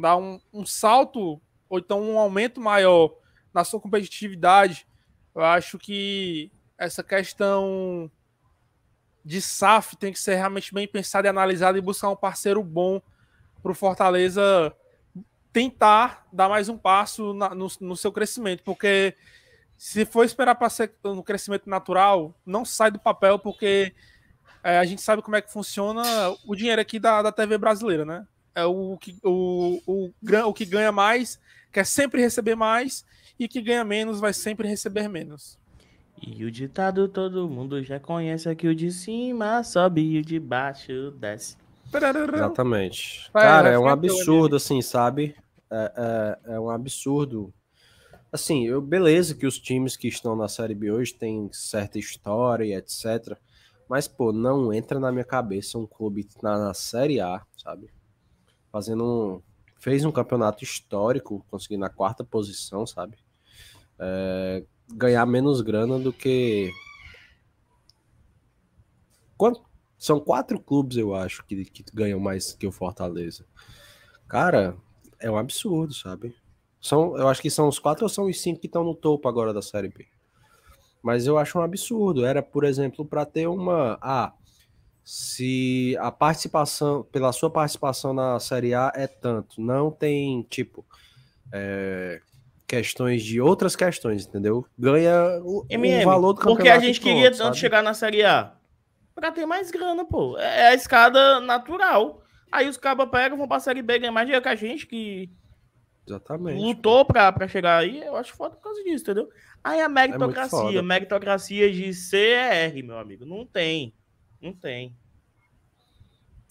dar um, um salto ou então um aumento maior na sua competitividade, eu acho que essa questão de SAF tem que ser realmente bem pensada e analisada e buscar um parceiro bom para o Fortaleza tentar dar mais um passo na, no, no, seu crescimento, porque se for esperar para ser um crescimento natural, não sai do papel, porque é, a gente sabe como é que funciona o dinheiro aqui da, da TV brasileira, né? é o, que, o, o, o que ganha mais quer sempre receber mais e que ganha menos vai sempre receber menos. E o ditado todo mundo já conhece é que o de cima sobe e o de baixo desce. Exatamente. Vai, Cara, é um é absurdo, assim, sabe? É, é, é, um absurdo. Assim, eu, beleza que os times que estão na Série B hoje têm certa história e etc. Mas, pô, não entra na minha cabeça um clube na, na Série A, sabe? fazendo um, fez um campeonato histórico, conseguindo na quarta posição, sabe? É, ganhar menos grana do que. Quanto? São quatro clubes, eu acho, que, que ganham mais que o Fortaleza. Cara, é um absurdo, sabe? São, eu acho que são os quatro ou são os cinco que estão no topo agora da Série B. Mas eu acho um absurdo. Era, por exemplo, para ter uma. Ah, se a participação, pela sua participação na Série A é tanto, não tem, tipo, é, questões de outras questões, entendeu? Ganha o, MM, o valor do campeonato. Porque a gente pronto, queria tanto sabe? chegar na Série A pra ter mais grana, pô. É, é a escada natural. Aí os cabas pegam, vão pra Série B ganhar mais dinheiro que a gente que Exatamente. lutou pra, pra chegar aí. Eu acho foda por causa disso, entendeu? Aí a é meritocracia, é meritocracia de CR meu amigo, não tem. Não tem.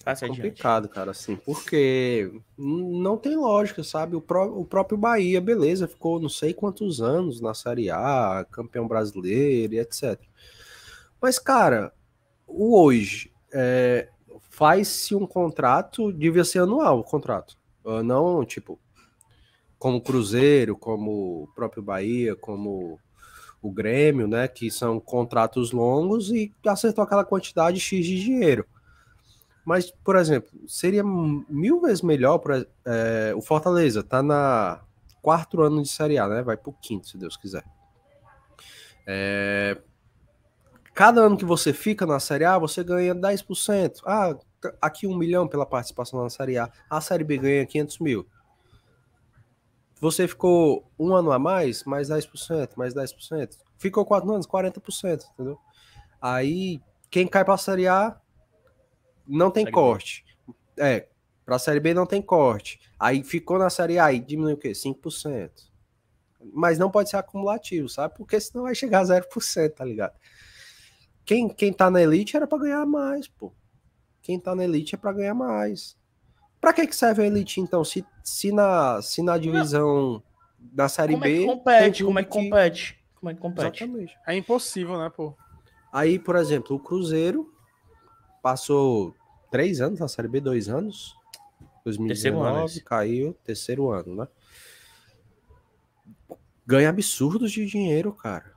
Passa é complicado, cara, assim, porque não tem lógica, sabe? O, pró o próprio Bahia, beleza, ficou não sei quantos anos na Série A, campeão brasileiro e etc. Mas, cara, o hoje é, faz-se um contrato, devia ser anual o contrato. Ah, não, tipo, como Cruzeiro, como o próprio Bahia, como o Grêmio, né, que são contratos longos e acertou aquela quantidade X de dinheiro. Mas, por exemplo, seria mil vezes melhor para é, o Fortaleza, tá na quarto ano de Série A, né? Vai pro quinto, se Deus quiser. É, cada ano que você fica na Série A, você ganha 10%. Ah, aqui um milhão pela participação na Série A. A Série B ganha 500 mil. Você ficou um ano a mais, mais 10%, mais 10%. Ficou quatro anos, 40%, entendeu? Aí, quem cai para a Série A, não tem corte. É, para a Série B não tem corte. Aí ficou na Série A e diminui o quê? 5%. Mas não pode ser acumulativo, sabe? Porque senão vai chegar a 0%, tá ligado? Quem, quem tá na elite era para ganhar mais, pô. Quem tá na elite é para ganhar mais. Para que, que serve a elite, então? Se, se, na, se na divisão da Série como é B. É que compete, como é que compete? Como é que compete? Exatamente. É impossível, né, pô? Aí, por exemplo, o Cruzeiro passou três anos na Série B, dois anos. 2019 terceiro é caiu, terceiro ano, né? Ganha absurdos de dinheiro, cara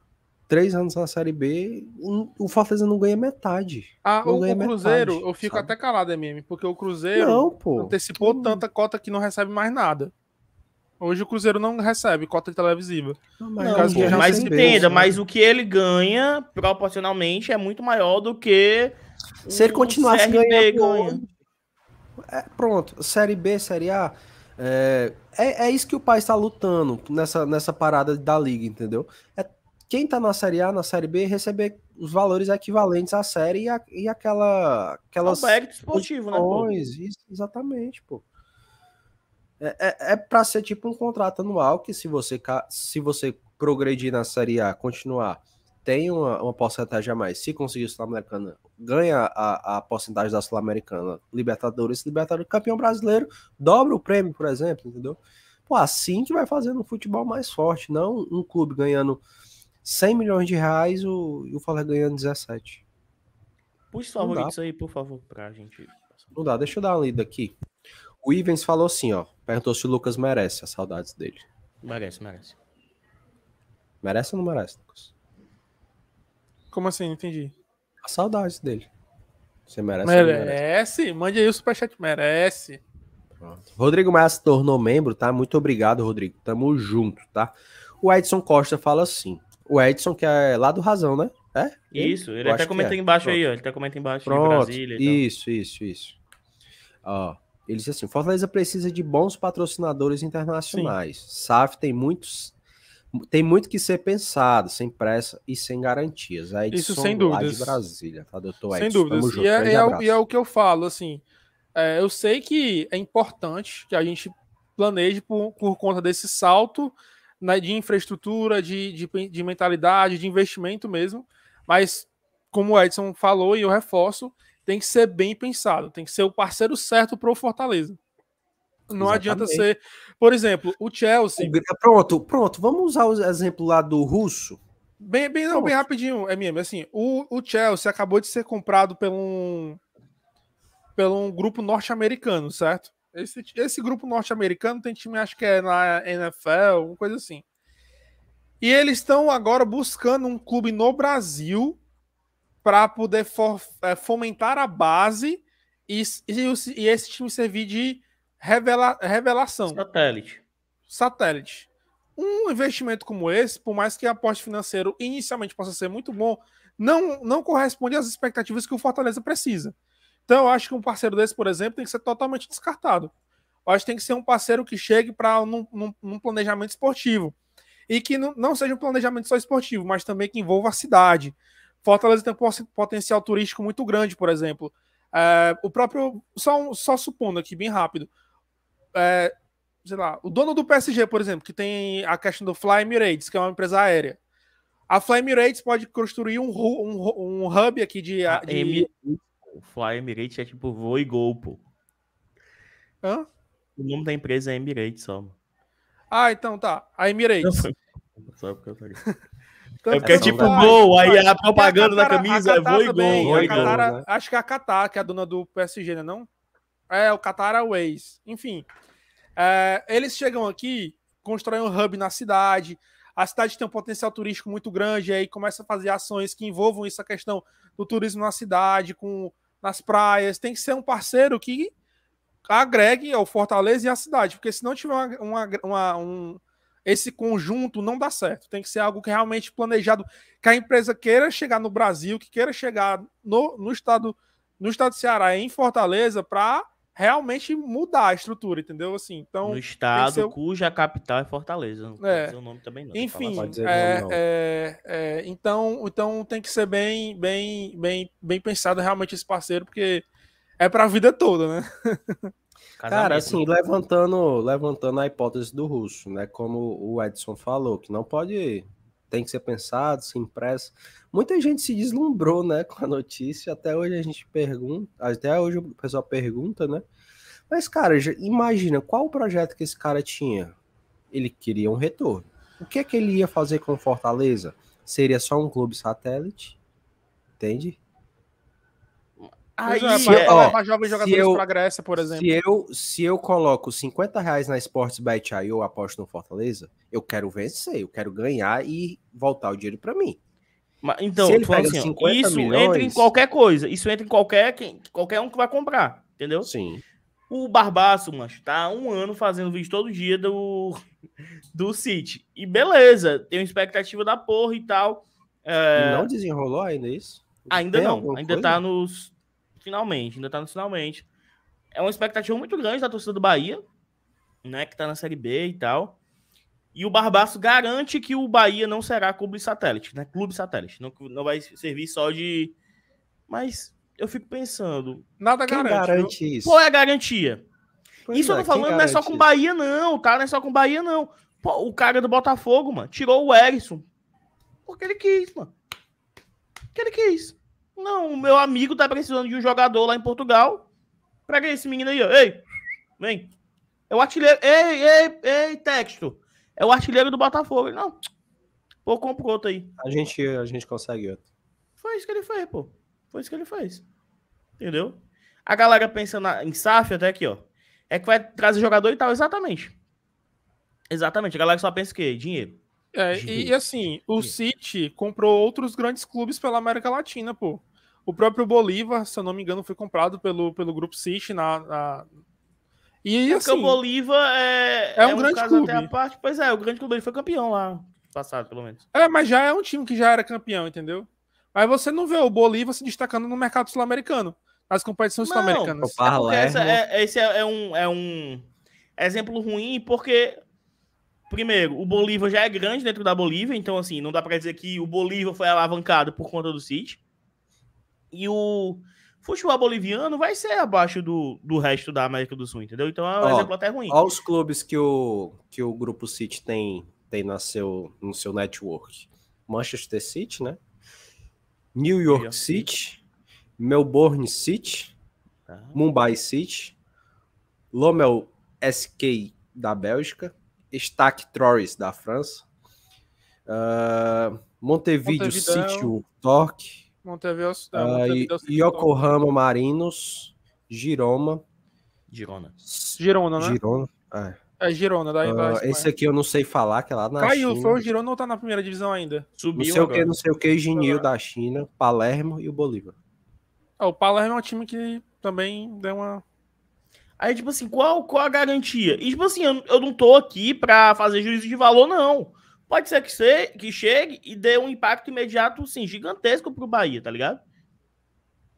três anos na Série B, o Fortaleza não ganha metade. Ah, o, ganha o, Cruzeiro, metade, eu fico sabe? até calado, MM, porque o Cruzeiro não, pô. antecipou tanta cota que não recebe mais nada. Hoje o Cruzeiro não recebe cota televisiva. Não, mas, pô, mas entenda, né? mas o que ele ganha proporcionalmente é muito maior do que se ele continuasse ganhando. Ganha. É, pronto, Série B, Série A. É, é, é, isso que o pai está lutando nessa, nessa parada da liga, entendeu? É quem está na Série A, na Série B, receber os valores equivalentes à série e, a, e aquela, aquelas. É esportivo, né? Pô? exatamente, pô. É, é, é para ser tipo um contrato anual que, se você, se você progredir na Série A, continuar, tem uma, uma porcentagem a mais. Se conseguir Sul-Americana, ganha a, a porcentagem da Sul-Americana, Libertadores, Libertadores, campeão brasileiro, dobra o prêmio, por exemplo, entendeu? Pô, assim que vai fazendo um futebol mais forte, não um clube ganhando 100 milhões de reais o, o Fortaleza ganhando 17. Puxa os favoritos aí, por favor, pra gente. Não dá, deixa eu dar uma lida aqui. O Ivens falou assim, ó. Perguntou se o Lucas merece as saudades dele. Merece, merece. Merece ou não merece, Lucas? Como assim? entendi. As saudades dele. Você merece. Merece. merece? Mande aí o superchat. Merece. Pronto. Rodrigo Maia se tornou membro, tá? Muito obrigado, Rodrigo. Tamo junto, tá? O Edson Costa fala assim: o Edson, que é lá do Razão, né? É? Isso, ele Eu até comenta é. embaixo Pronto. aí, ó. Ele até comenta embaixo Pronto. de Brasília. isso, isso, isso. Ó, ele disse assim: Fortaleza precisa de bons patrocinadores internacionais. Sim. SAF tem muitos. Tem muito que ser pensado, sem pressa e sem garantias. A Edson Isso sem dúvidas. de Brasília, tá, doutor Edson? Sem dúvidas. Junto, é, e, é, é, e, é, o que eu falo, assim. É, eu sei que é importante que a gente planeje por, por conta desse salto né, de infraestrutura, de, de, de mentalidade, de investimento mesmo. Mas, como o Edson falou e eu reforço, tem que ser bem pensado, tem que ser o parceiro certo para o Fortaleza. Não Exatamente. adianta ser, por exemplo, o Chelsea. Tá pronto, pronto. Vamos usar o exemplo lá do russo. Bem, bem, não, bem rapidinho, é mesmo. Assim, o, o Chelsea acabou de ser comprado por um, pelo um grupo norte-americano, certo? Esse, esse grupo norte-americano tem time, acho que é na NFL, uma coisa assim. E eles estão agora buscando um clube no Brasil para poder for, é, fomentar a base e, e, e, esse time servir de revela, revelação. Satélite. Satélite. Um investimento como esse, por mais que aporte financeiro inicialmente possa ser muito bom, não, não corresponde às expectativas que o Fortaleza precisa. Então, eu acho que um parceiro desse, por exemplo, tem que ser totalmente descartado. Eu acho que tem que ser um parceiro que chegue para um, planejamento esportivo. E que não, não seja um planejamento só esportivo, mas também que envolva a cidade. Fortaleza tem um potencial turístico muito grande, por exemplo. É, o próprio. Só, só supondo aqui, bem rápido. É, sei lá, o dono do PSG, por exemplo, que tem a questão do Fly Emirates, que é uma empresa aérea. A Fly Emirates pode construir um, um, um hub aqui de. de... O Fly Emirates é tipo voo e gol, pô. Hã? O nome da empresa é Emirates só. Ah, então tá. A Emirates. Só porque eu falei. Então é tá, porque é então tipo gol, aí a propaganda da camisa é voo e gol. né? Acho que é a Qatar, que é a dona do PSG, né, não? É, o Qatar Airways. Enfim, é, eles chegam aqui, constroem um hub na cidade, a cidade tem um potencial turístico muito grande, aí começa a fazer ações que envolvam essa questão do turismo na cidade, com nas praias, tem que ser um parceiro que agregue ao Fortaleza e à cidade, porque se não tiver uma, uma, uma, um, esse conjunto, não dá certo. Tem que ser algo que é realmente planejado, que a empresa queira chegar no Brasil, que queira chegar no, no estado no estado do Ceará, em Fortaleza, para realmente mudar a estrutura, entendeu? Assim, então. No estado cuja capital é Fortaleza. Não é. o nome também, não. Enfim, é, É, é, então, então tem que ser bem, bem, bem, bem pensado realmente esse parceiro, porque é para a vida toda, né? Cara, assim, levantando, levantando a hipótese do russo, né? Como o Edson falou, que não pode tem que ser pensado, ser impresso. Muita gente se deslumbrou, né, com a notícia. Até hoje a gente pergunta, até hoje o pessoal pergunta, né? Mas, cara, imagina qual o projeto que esse cara tinha. Ele queria um retorno. O que é que ele ia fazer com Fortaleza? Seria só um clube satélite? Entende? Aí, é, é, se eu, ó, jogadores eu, pra Grécia, por exemplo. Se eu, se eu coloco 50 reais na Sports Bet aí eu aposto no Fortaleza, eu quero vencer, eu quero ganhar e voltar o dinheiro para mim. Mas, então, assim, isso milhões... entra em qualquer coisa. Isso entra em qualquer, quem, qualquer um que vai comprar, entendeu? Sim. O Barbaço, mano, tá um ano fazendo vídeo todo dia do, do City. E beleza, tem uma expectativa da porra e tal. É... E não desenrolou ainda é isso? Ainda tem não, ainda coisa? tá nos finalmente, ainda tá no finalmente. É uma expectativa muito grande da torcida do Bahia, né? Que tá na Série B e tal. E o Barbaço garante que o Bahia não será clube satélite, né? Clube satélite. Não, não vai servir só de. Mas eu fico pensando. Nada garante. garante isso? Qual é a garantia? Pois isso é, eu tô falando não é só com o Bahia, não, tá? Não é só com o Bahia, não. Pô, o cara do Botafogo, mano, tirou o Erisson. Porque ele quis, mano. Porque ele quis. Não, o meu amigo tá precisando de um jogador lá em Portugal. Pega esse menino aí, ó. Ei, vem. É o artilheiro. Ei, ei, ei, texto. É o artilheiro do Botafogo. não. Pô, compra outro aí. A gente, a gente consegue outro. Foi isso que ele fez, pô. Foi isso que ele fez. Entendeu? A galera pensa na, em SAF até aqui, ó. É que vai trazer jogador e tal. Exatamente. Exatamente. A galera só pensa que dinheiro. É, e, assim, o City comprou outros grandes clubes pela América Latina, pô. O próprio Bolívar, se eu não me engano, foi comprado pelo, pelo grupo City na. na... E, é assim, o Bolívar é, é um, é um grande clube. Até a parte, pois é, o grande clube ele foi campeão lá, passado, pelo menos. É, mas já é um time que já era campeão, entendeu? Mas você não vê o Bolívar se destacando no mercado sul-americano, nas competições sul-americanas. É, é, é esse é um, é um exemplo ruim, porque primeiro, o Bolívar já é grande dentro da Bolívia, então assim, não dá para dizer que o Bolívar foi alavancado por conta do City. E o futebol boliviano vai ser abaixo do, do resto da América do Sul, entendeu? Então é um ó, exemplo até ruim. Olha os clubes que o, que o Grupo City tem, tem na seu, no seu network. Manchester City, né? New York, City, Melbourne City, tá. Mumbai City, Lomel SK da Bélgica, Stack Troyes, da França. Uh, Montevideo, Montevideo City Torque. Montevideo, é, ah, Montevideo City Yokohama Torque. Marinos. Giroma. Girona. Girona, né? Girona. É, é Girona, daí uh, vai. Esse aqui eu não sei falar, que é lá na Caiu, China. foi o Girona ou tá na primeira divisão ainda? Subiu. Não sei agora. o que, não sei o que, Ginil da China, Palermo e o Bolívar. Ah, o Palermo é um time que também deu uma Aí, tipo assim, qual, qual a garantia? E, tipo assim, eu, eu não tô aqui para fazer juízo de valor, não. Pode ser que, ser que chegue e dê um impacto imediato, assim, gigantesco pro Bahia, tá ligado?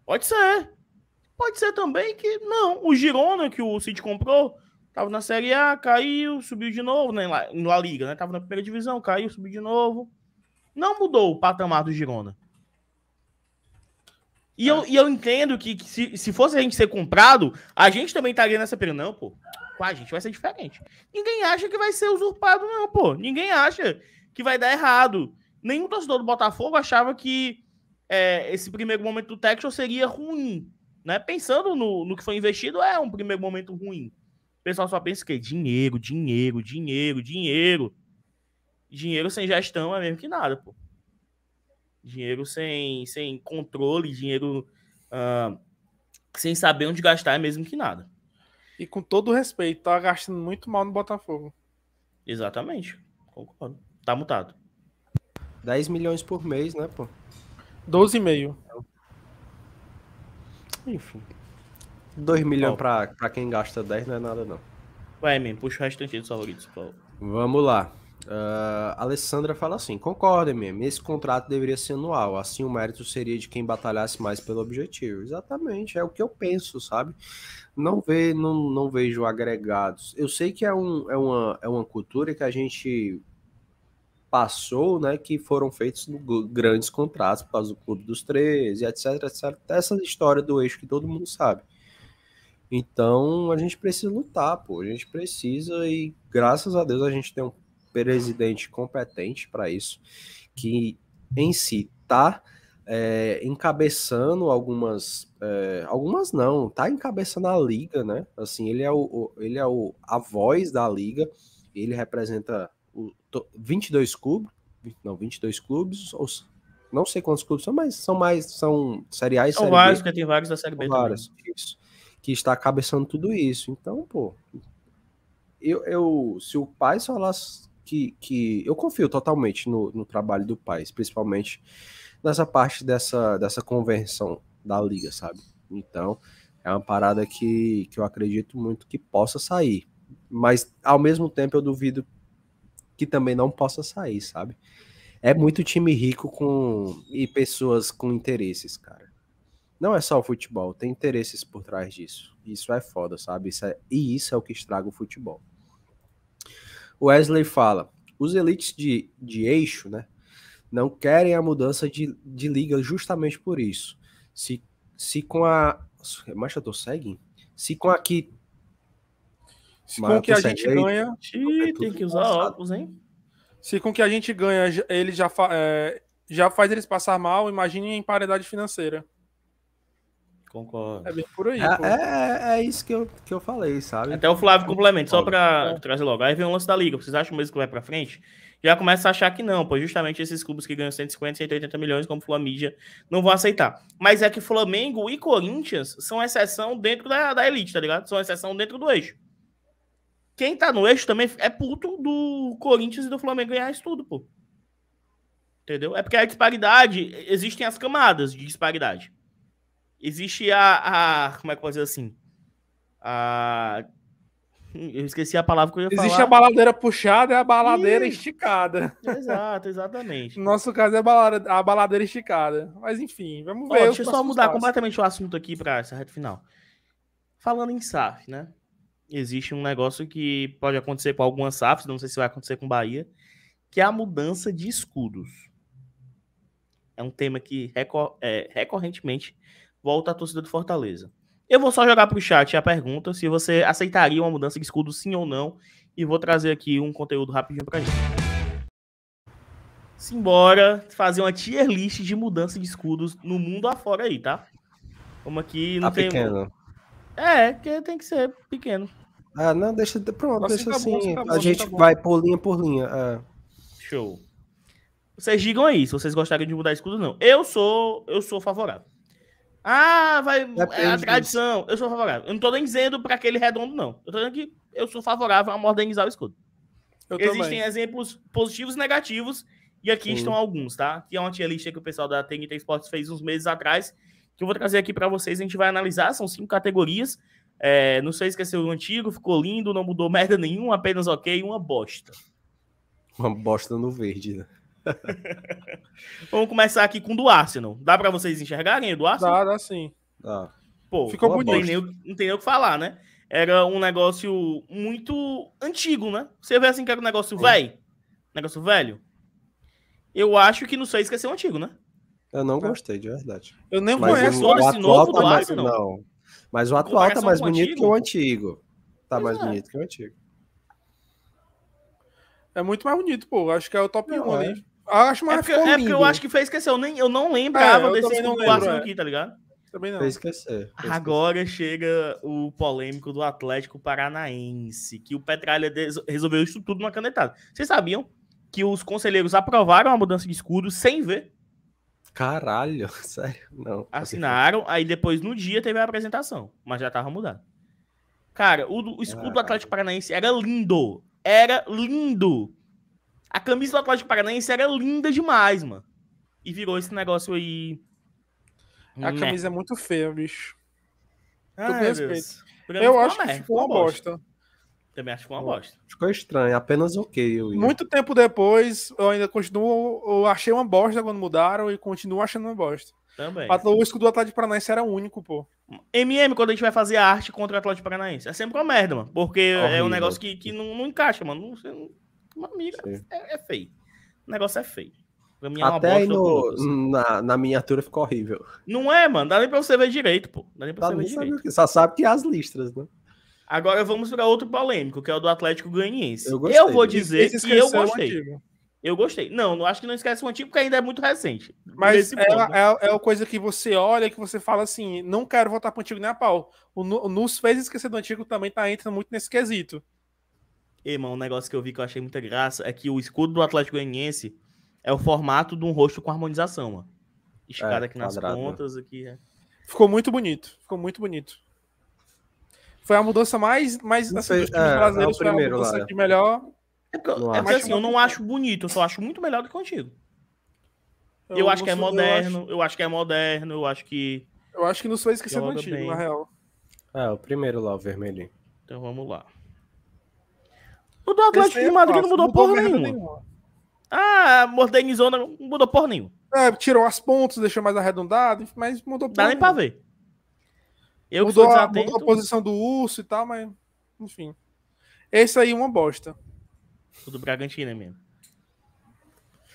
Pode ser. Pode ser também que não. O Girona, que o City comprou, tava na Série A, caiu, subiu de novo, né? na Liga, né? Tava na primeira divisão, caiu, subiu de novo. Não mudou o patamar do Girona. E, eu, e eu entendo que, que, se, se fosse a gente ser comprado, a gente também estaria nessa pena. Não, pô, com a gente vai ser diferente. Ninguém acha que vai ser usurpado, não, pô. Ninguém acha que vai dar errado. Nenhum torcedor do Botafogo achava que é, esse primeiro momento do Texas seria ruim. Né? Pensando no, no que foi investido, é um primeiro momento ruim. O pessoal só pensa que dinheiro, dinheiro, dinheiro, dinheiro. Dinheiro sem gestão é mesmo que nada, pô dinheiro sem, sem controle, dinheiro uh, sem saber onde gastar é mesmo que nada. E com todo respeito, tá gastando muito mal no Botafogo. Exatamente, concordo. Tá mutado. 10 milhões por mês, né, pô? 12,5. Enfim. 2 milhões pra, pra quem gasta 10 não é nada, não. Vai, man, puxa o restante dos favoritos, Paulo. Vamos lá. Uh, Alessandra fala assim: concorda, MM, esse contrato deveria ser anual, assim o mérito seria de quem batalhasse mais pelo objetivo. Exatamente, é o que eu penso, sabe? Não, vê, não, não vejo agregados. Eu sei que é, um, é, uma, é uma cultura que a gente passou, né, que foram feitos grandes contratos por causa do Clube dos 13, etc, etc. Essa história do eixo que todo mundo sabe. Então, a gente precisa lutar, pô. A gente precisa e graças a Deus a gente tem um presidente competente para isso, que em si está é, encabeçando algumas, é, algumas não, está encabeçando a liga, né? Assim, ele é o, o, ele é o, a voz da liga, ele representa o, 22 clubes, não 22 clubes, ou, não sei quantos clubes são, mas são mais são seriais. São série vários, tem vários da série B. Vários, isso, que está cabeçando tudo isso. Então, pô, eu, eu se o pai falasse que, que eu confio totalmente no, no trabalho do Paz, principalmente nessa parte dessa, dessa convenção da liga, sabe? Então, é uma parada que, que eu acredito muito que possa sair. Mas, ao mesmo tempo, eu duvido que também não possa sair, sabe? É muito time rico com e pessoas com interesses, cara. Não é só o futebol, tem interesses por trás disso. Isso é foda, sabe? Isso é, e isso é o que estraga o futebol. Wesley fala: os elites de, de eixo né, não querem a mudança de, de liga justamente por isso. Se, se com a. Marcha, tô segue? Se com a que. Se com que a gente aí, ganha. Ih, é tem que usar passado. óculos, hein? Se com que a gente ganha, ele já, fa... é, já faz eles passar mal, imagine em paridade financeira. Concordo. É bem por aí. É, é, é, é, isso que eu, que eu falei, sabe? Até o Flávio complementa, só para é. trazer logo. Aí vem o lance da liga. Vocês acham mesmo que vai para frente? Já começa a achar que não, pois justamente esses clubes que ganham 150, 180 milhões, como Flamídia, não vão aceitar. Mas é que Flamengo e Corinthians são exceção dentro da, da elite, tá ligado? São exceção dentro do eixo. Quem tá no eixo também é puto do Corinthians e do Flamengo ganhar isso tudo, pô. Entendeu? É porque a disparidade, existem as camadas de disparidade existe a, a, Como é que eu dizer assim? A. Eu esqueci a palavra que eu ia existe falar. Existe a baladeira puxada e a baladeira Ih, esticada. Exato, exatamente. no nosso caso é a baladeira, a baladeira esticada. Mas enfim, vamos ver. deixa eu só mudar passos. completamente o assunto aqui para essa reta final. Falando em SAF, né? Existe um negócio que pode acontecer com algumas SAFs, não sei se vai acontecer com Bahia, que é a mudança de escudos. É um tema que recor é, recorrentemente volta a torcida do Fortaleza. Eu vou só jogar para o chat a pergunta se você aceitaria uma mudança de escudo, sim ou não, e vou trazer aqui um conteúdo rapidinho para gente. Simbora fazer uma tier list de mudança de escudos no mundo afora aí, tá? Como aqui não tá tem. Pequeno. É, que tem que ser pequeno. Ah, não, deixa. Pronto, Nossa, deixa assim. a tá gente vai por linha por linha. É. Show. Vocês digam aí se vocês gostariam de mudar escudo ou não. Eu sou, eu sou favorável. Ah, vai. Depende. É a tradição. Eu sou favorável. Eu não tô nem dizendo para aquele é redondo, não. Eu tô dizendo que eu sou favorável a modernizar o escudo. Eu Existem também. exemplos positivos e negativos, e aqui Sim. estão alguns, tá? Que é uma tia lista que o pessoal da TNT Esportes fez uns meses atrás, que eu vou trazer aqui para vocês. A gente vai analisar, são cinco categorias. É, não sei esqueceu o antigo, ficou lindo, não mudou merda nenhuma, apenas ok, uma bosta. Uma bosta no verde, né? Vamos começar aqui com o do Arsenal. Dá para vocês enxergarem o do Arsenal? Dá, dá sim. Dá. Pô, Ficou bonito. Não tem, nem, não tem nem o que falar, né? Era um negócio muito antigo, né? Você vê assim que era um negócio é. velho. Negócio velho. Eu acho que não sei esquecer o antigo, né? Eu não é. gostei, de verdade. Eu nem mas conheço o, esse novo tá do Arsenal. Mais, não. Mas o atual tá mais bonito antigo? que o antigo. Tá pois mais é. bonito que o antigo. É muito mais bonito, pô. Acho que é o top 1 é. ali. Acho mais é porque, é porque eu acho que fez esquecer. Eu, nem, eu não lembrava é, desse comparação é. aqui, tá ligado? Também não. esquecer. Agora esquecer. chega o polêmico do Atlético Paranaense, que o Petralha resolveu isso tudo numa canetada. Vocês sabiam que os conselheiros aprovaram a mudança de escudo sem ver? Caralho, sério? Não. Assinaram, aí depois no dia teve a apresentação, mas já tava mudado. Cara, o, o escudo do Atlético Paranaense era lindo. Era lindo. A camisa do Atlético Paranaense era linda demais, mano. E virou esse negócio aí. A né. camisa é. é muito feia, bicho. Ah, eu acho que ficou uma bosta. bosta. Também acho que ficou uma bosta. Ficou estranho, apenas ok. Muito tempo depois, eu ainda continuo. Eu achei uma bosta quando mudaram e continuo achando uma bosta. Também. O escudo do Atlético Paranaense era único, pô. MM, quando a gente vai fazer arte contra o Atlético Paranaense, é sempre uma merda, mano. Porque Horrível. é um negócio que, que não, não encaixa, mano. Não, você não meu amigo, é, é, feio. O negócio é feio. Pra mim é Até aí no, na, na miniatura ficou horrível. Não é, mano. Dá nem pra você ver direito, pô. Dá nem pra você ver direito. Que, só sabe que é as listras, né? Agora vamos para outro polêmico, que é o do Atlético Goianiense. Eu, eu vou dizer que eu gostei. Eu gostei. Não, não acho que não esquece o antigo, porque ainda é muito recente. Mas é, é, é uma coisa que você olha, que você fala assim: não quero voltar para o antigo nem a pau. O, o Nus fez esquecer do antigo também, tá entrando muito nesse quesito. E, mano, um negócio que eu vi que eu achei muita graça é que o escudo do Atlético Goianiense é o formato de um rosto com harmonização, mano. Escada é, aqui nas quadrado. pontas, aqui. É. Ficou muito bonito, ficou muito bonito. Foi a mudança mais, mais assim, sei, dos times é, é brasileiros, é foi a mudança lá, que melhor. É é assim, eu não acho bonito, eu só acho muito melhor do que contigo. Eu, eu acho que é moderno, eu acho... eu acho... que é moderno, eu acho que. Eu acho que não sou esquecendo do antigo, bem. na real. É, o primeiro lá, o vermelhinho. Então vamos lá. O do Atlético de Madrid não mudou, porra nenhuma. Ah, modernizou, não mudou porra nenhuma. É, tirou as pontas, deixou mais arredondado, mas mudou porra Dá nenhuma. nem pra ver. Eu mudou, que desatento. mudou a posição do urso e tal, mas enfim. Esse aí é uma bosta. O do Bragantino é mesmo.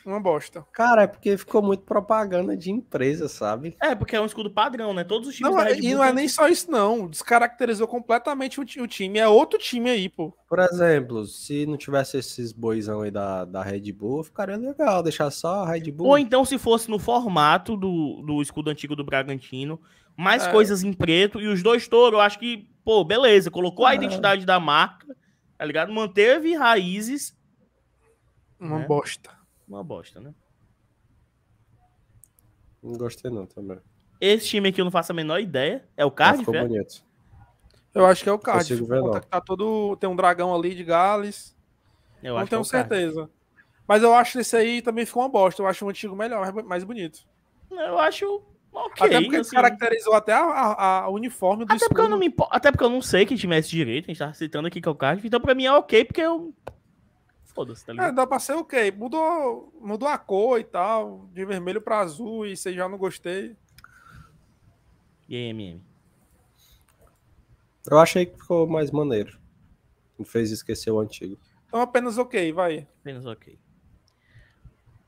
Uma bosta. Cara, é porque ficou muito propaganda de empresa, sabe? É, porque é um escudo padrão, né? Todos os times não, da é, Red Bull... E não é nem só isso, não. Descaracterizou completamente o, o, time. É outro time aí, pô. Por exemplo, se não tivesse esses boizão aí da, da Red Bull, ficaria legal deixar só a Red Bull. Ou então se fosse no formato do, do escudo antigo do Bragantino, mais é. coisas em preto e os dois touro acho que, pô, beleza. Colocou é. a identidade da marca, tá ligado? Manteve raízes. Uma né? bosta uma bosta, né? Não gostei não também. Esse time aqui eu não faço a menor ideia. É o ah, Cardiff? Ficou é? bonito. Eu acho que é o Cardiff. Tá todo... Tem um dragão ali de Gales. Eu não é tenho é certeza. Mas eu acho que esse aí também ficou uma bosta. Eu acho o antigo melhor, mais bonito. Eu acho ok. Até porque assim... caracterizou até a, a, a uniforme do até porque eu não me Até porque eu não sei que time é esse direito. A gente tá citando aqui que é o Cardiff. Então pra mim é ok, porque eu foda-se, tá é, ligado? É, dá pra ser o okay. quê? Mudou, mudou a cor e tal, de vermelho pra azul, e você já não gostei. E aí, MM? Eu achei que ficou mais maneiro. Me fez esquecer o antigo. Então apenas ok, vai. Apenas ok.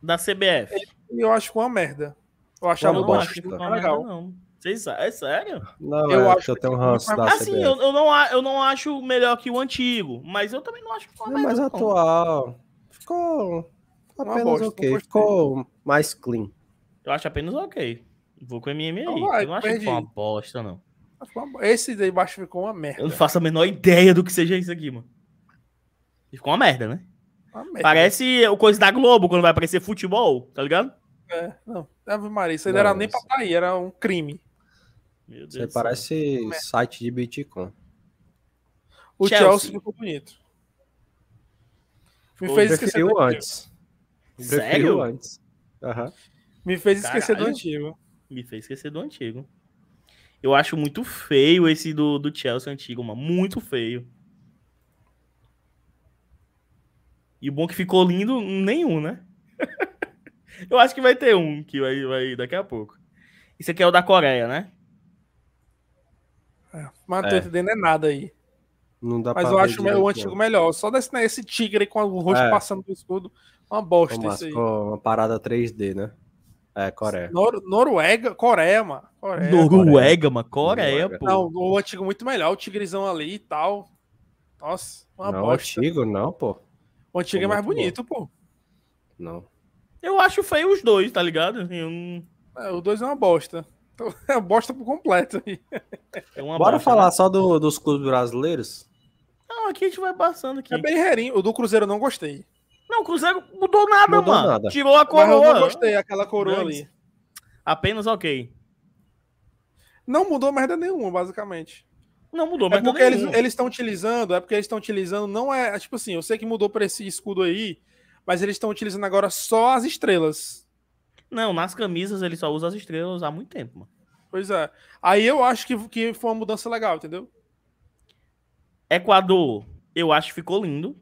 Da CBF. Eu acho que uma merda. Eu achava eu não acho que uma legal. Merda, não. Vocês, é, é sério? Não, eu é, acho eu um ranço da Assim, eu, eu, não, eu não acho melhor que o antigo, mas eu também não acho que ficou mais atual. Ficou apenas bosta, ok. Ficou mais clean. Eu acho apenas ok. Vou com o MM aí. Não, eu não acho perdi. que ficou uma bosta, não. Esse daí embaixo ficou uma merda. Eu não faço a menor ideia do que seja isso aqui, mano. ficou uma merda, né? Uma merda. Parece o coisa da Globo quando vai aparecer futebol, tá ligado? É, não. Ave Maria, isso aí não era nem pra sair, era um crime. Meu Deus. Você parece céu. site de Bitcoin. O Chelsea, Chelsea ficou bonito. Me fez esquecer do antes. antigo. Sério? antes. Me fez esquecer do antigo. Me fez esquecer do antigo. Eu acho muito feio esse do, do Chelsea antigo, mano. Muito feio. E o bom é que ficou lindo, nenhum, né? Eu acho que vai ter um que vai, vai daqui a pouco. Esse aqui é o da Coreia, né? É. Mas é. não é nada aí. Não dá Mas eu acho direito, o antigo não. melhor. Só desse, né, esse tigre com o rosto é. passando do escudo. Uma bosta isso aí. Uma parada 3D, né? É, Coreia. Nor Noruega, Coreia, mano. Coreia, Noruega, mano. Coreia, Noruega. pô. Não, o antigo muito melhor. O tigrezão ali e tal. Nossa, uma não, bosta. antigo não, pô. O antigo Foi é mais bonito, bom. pô. Não. Eu acho feio os dois, tá ligado? Eu... É, o dois é uma bosta. é bosta por completo aí. É Bora bosta, falar né? só do, dos clubes brasileiros? Não, aqui a gente vai passando aqui. É bem herinho. O do Cruzeiro eu não gostei. Não, o Cruzeiro mudou nada, mudou mano. Nada. Tirou a coroa. Mas eu não gostei, aquela coroa ali. Apenas ok. Não mudou merda nenhuma, basicamente. Não mudou é merda é porque nenhuma. Eles estão utilizando, é porque eles estão utilizando, não é, é, tipo assim, eu sei que mudou para esse escudo aí, mas eles estão utilizando agora só as estrelas. Não, nas camisas ele só usa as estrelas há muito tempo, mano. Pois é. Aí eu acho que, que foi uma mudança legal, entendeu? Equador, eu acho que ficou lindo.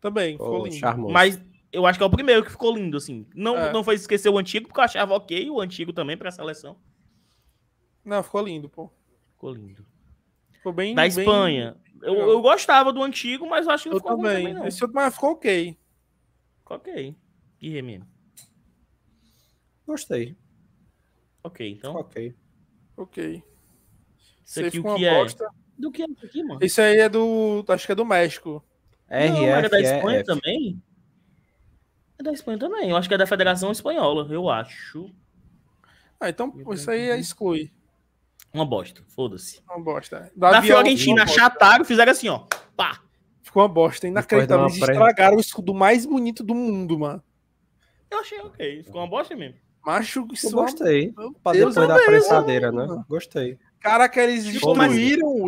Também, ficou oh, lindo. Charmoso. Mas eu acho que é o primeiro que ficou lindo, assim. Não, é. não foi esquecer o antigo, porque eu achava ok o antigo também pra seleção. Não, ficou lindo, pô. Ficou lindo. Ficou bem. Da bem... Espanha. Eu, eu gostava do antigo, mas eu acho que eu ficou também. Ruim também não. Esse outro, mas ficou ok. Ficou ok. E mesmo. Gostei. Ok, então. Ok. Ok. Isso aqui o que é? Bosta. Do que é isso aqui, mano? Isso aí é do. Acho que é do México. É, Não, da Espanha também? É da Espanha também. Eu acho que é da Federação Espanhola, eu acho. Ah, então isso aí é exclui. Uma bosta, foda-se. Uma bosta. Da Na Fiorentina, achataram, fizeram assim, ó. Pá. Ficou uma bosta, inacreditável. Eles estragaram o escudo mais bonito do mundo, mano. Eu achei ok. Ficou uma bosta mesmo. Macho, isso gostei. Pra depois Deus é da apressadeira, né? Gostei. Caraca, eles destruíram,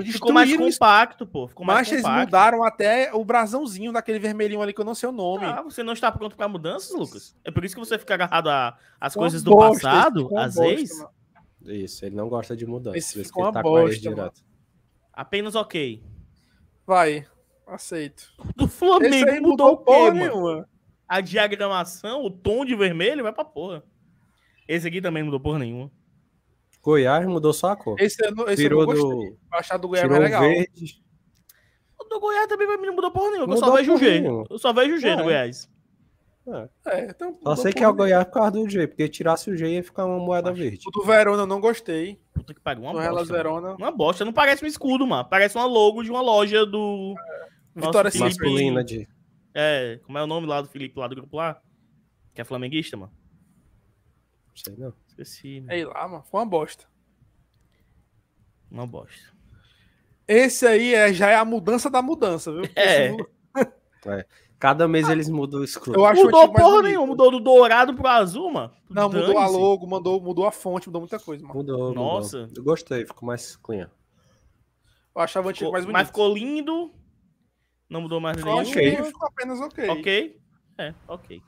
ficou mais, Ficou mais compacto, pô. Ficou mais Mas compacto. eles mudaram até o brasãozinho daquele vermelhinho ali que eu não sei o nome. Ah, você não está pronto para mudanças, Lucas? É por isso que você fica agarrado às coisas do bosta, passado, às vezes? Isso, ele não gosta de mudanças. Esse ficou ele tá bosta, direto. Apenas ok. Vai, aceito. Do Flamengo mudou, mudou o quê, A diagramação, o tom de vermelho, vai pra porra. Esse aqui também não mudou por nenhuma. Goiás mudou só a cor. Esse eu não, esse Tirou eu não gostei. Do... Achar do Goiás Tirou é legal. Verde. O do Goiás também pra mim não mudou por nenhuma. Mudou eu só vejo o G. Nenhuma. Eu só vejo o G é. do Goiás. É. É, então, só sei que é o Goiás por causa do G, porque tirasse o G ia ficar uma moeda Mas, verde. O do Verona eu não gostei. Puta que pariu, uma do bosta. Verona. Uma bosta, não parece um escudo, mano. Parece uma logo de uma loja do. É. Vitória Felipe... Masculina de. É, como é o nome lá do Felipe, lá do grupo lá? Que é flamenguista, mano. Sei não. Esqueci. Sei lá, mano. Foi uma bosta. Uma bosta. Esse aí é, já é a mudança da mudança, viu? É. é. Cada mês ah, eles mudam o escroto. mudou porra nenhuma, mudou do dourado pro azul, mano. Não, mudou a logo, mandou, mudou a fonte, mudou muita coisa, mano. Mudou, Nossa. Eu gostei, ficou mais clean. Eu achava antigo mais bonito. Mas ficou lindo, não mudou mais nenhum. Ok. Ficou apenas ok. Ok, é, ok.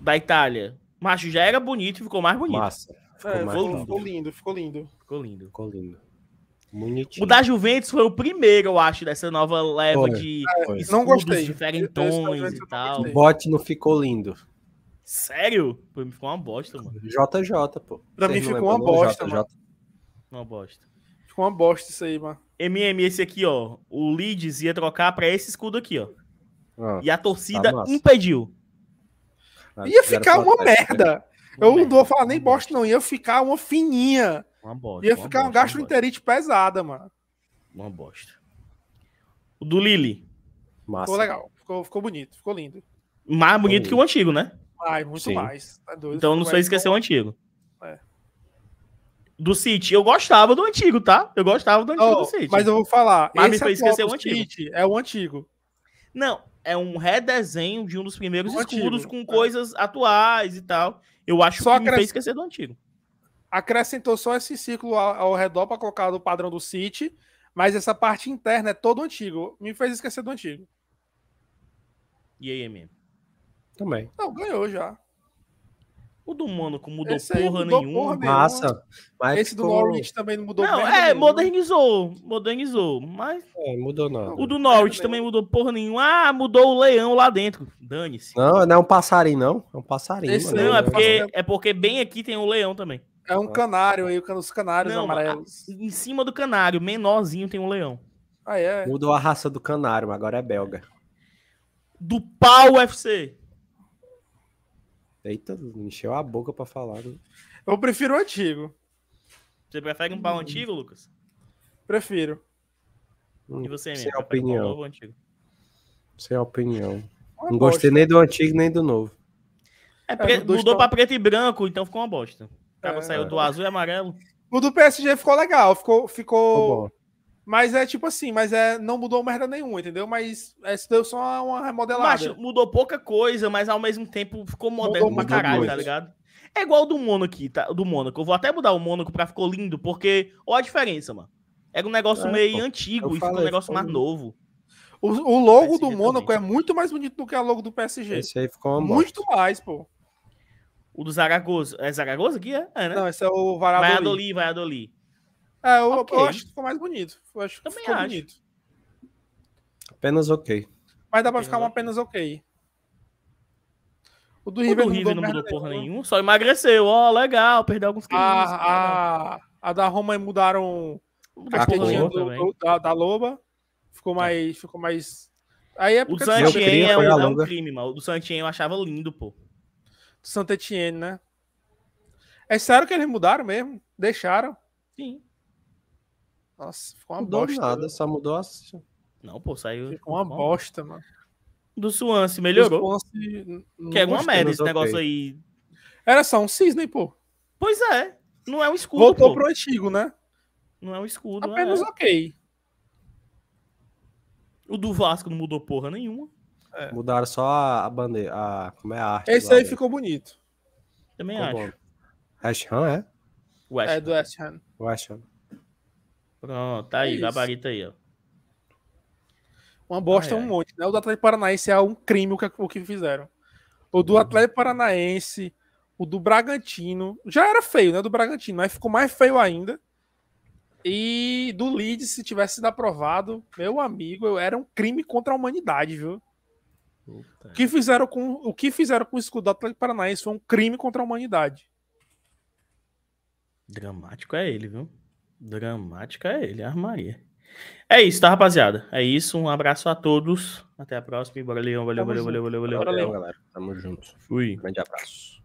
Da Itália, mas já era bonito e ficou mais bonito. Massa. É, ficou, é, mais ficou, lindo. ficou, lindo. ficou lindo, ficou lindo. Ficou lindo. Bonitinho. O da Juventus foi o primeiro, eu acho, dessa nova leva foi. de é, não gostei. diferentões é e tal. O bot não ficou lindo. Sério? Pra ficou uma bosta, mano. JJ, pô. Pra Vocês mim ficou uma bosta, JJ? mano. Uma bosta. Ficou uma bosta isso aí, mano. MM, esse aqui, ó. O Leeds ia trocar pra esse escudo aqui, ó. Ah, e a torcida tá impediu. Tá, Ia ficar uma né? merda. Eu não vou falar nem bosta, não. Ia ficar uma fininha. Uma bosta. Ia ficar uma um gastroenterite pesada, mano. Uma bosta. O do Lili. Massa. Ficou legal. Ficou, ficou bonito. Ficou lindo. Mais bonito que o antigo, né? Mais, muito Sim. mais. Tá então não sei esquecer bom. o antigo. É. Do City, eu gostava do antigo, tá? Eu gostava do antigo oh, do City. Mas eu vou falar. Mas esse me fez esquecer o antigo. City é o antigo. Não, é um redesenho de um dos primeiros o escudos antigo, com é. coisas atuais e tal. Eu acho Só que acres... me fez esquecer do antigo. Acrescentou só esse ciclo ao, redor para colocar o padrão do City, mas essa parte interna é todo antigo. Me fez esquecer do antigo. E aí, M? Também. Não, ganhou já. O do Mônaco mudou Esse porra mudou nenhuma. Porra nenhuma. Massa. Mas Esse ficou... do Norwich também não mudou Não, é, nenhuma. modernizou. Modernizou. Mas. É, mudou nada. O do é, Norwich também mudou porra nenhuma. Ah, mudou o leão lá dentro. Dane-se. Não, não é um passarinho, não. É um passarinho. Esse é não, é porque, é porque bem aqui tem um leão também. É um canário aí, os canários não, amarelos. Em cima do canário, menorzinho, tem um leão. Ah, é? Mudou a raça do canário, mas agora é belga. Do pau UFC. Eita, encheu a boca pra falar. Né? Eu prefiro o antigo. Você prefere um pau hum. antigo, Lucas? Prefiro. E você, mesmo? Hum, sem opinião. Um novo ou antigo? Sem opinião. Não gostei nem do antigo nem do novo. É, é mudou estão... pra preto e branco, então ficou uma bosta. O cara é. saiu do azul e amarelo. O do PSG ficou legal, ficou, ficou, ficou mas é tipo assim, mas é não mudou merda nenhuma, entendeu? Mas isso é deu só uma remodelada. Macho, mudou pouca coisa, mas ao mesmo tempo ficou moderno mudou pra caralho, tá ligado? É igual do Mono aqui, tá? Do Mônaco. Eu vou até mudar o Mônaco pra ficou lindo, porque olha a diferença, mano. Era um negócio é, meio pô, antigo e ficou um negócio mais novo. O, o logo do Mônaco é muito mais bonito do que o logo do PSG. Esse aí ficou uma Muito mais, pô. O do Zaragoza. É Zaragoza aqui? É, é né? Não, esse é o Varadoli. vai Valladolid. É, eu, okay. eu, acho que ficou mais bonito. Eu acho Também ficou acho. bonito. Apenas ok. Mas dá pra ficar um apenas ok. O do River, o do River não mudou porra nenhuma, só emagreceu. Ó, oh, legal, perdeu alguns quilos. A, a, a da Roma mudaram a porra da, da Loba. Ficou tá. mais. Ficou mais... Aí é o do assim, Santien é, um, é um crime, mano. O do Santien eu achava lindo, pô. Do Santetienne, né? É sério que eles mudaram mesmo? Deixaram? Sim. Nossa, ficou uma mudou bosta. nada, só mudou a... Não, pô, saiu. Ficou uma bosta, mano. Do Swan melhorou. que é uma merda esse okay. negócio aí. Era só um cisne, pô. Pois é. Não é um escudo. Voltou pô. pro antigo, né? Não é um escudo. Apenas é. ok. O do Vasco não mudou porra nenhuma. É. Mudaram só a bandeira. A, como é a arte? Esse aí ficou bonito. Também ficou acho. é? West Ham. É, é do West Ham. West Ham. Pronto, tá aí, é gabarito aí, ó. Uma bosta é um monte, né? O do Atlético Paranaense é um crime o que, o que fizeram. O do uhum. Atlético Paranaense, o do Bragantino, já era feio, né? Do Bragantino, mas ficou mais feio ainda. E do Leeds, se tivesse sido aprovado, meu amigo, era um crime contra a humanidade, viu? O que fizeram com o que fizeram com o escudo do Atlético Paranaense foi um crime contra a humanidade. Dramático é ele, viu? Dramática é ele, armaria. É isso, tá, rapaziada? É isso, um abraço a todos. Até a próxima. Bora, Leão. Valeu, Tamo valeu, junto. valeu, valeu, valeu. Bora, Leão, galera. Tamo junto. Fui. Um grande abraço.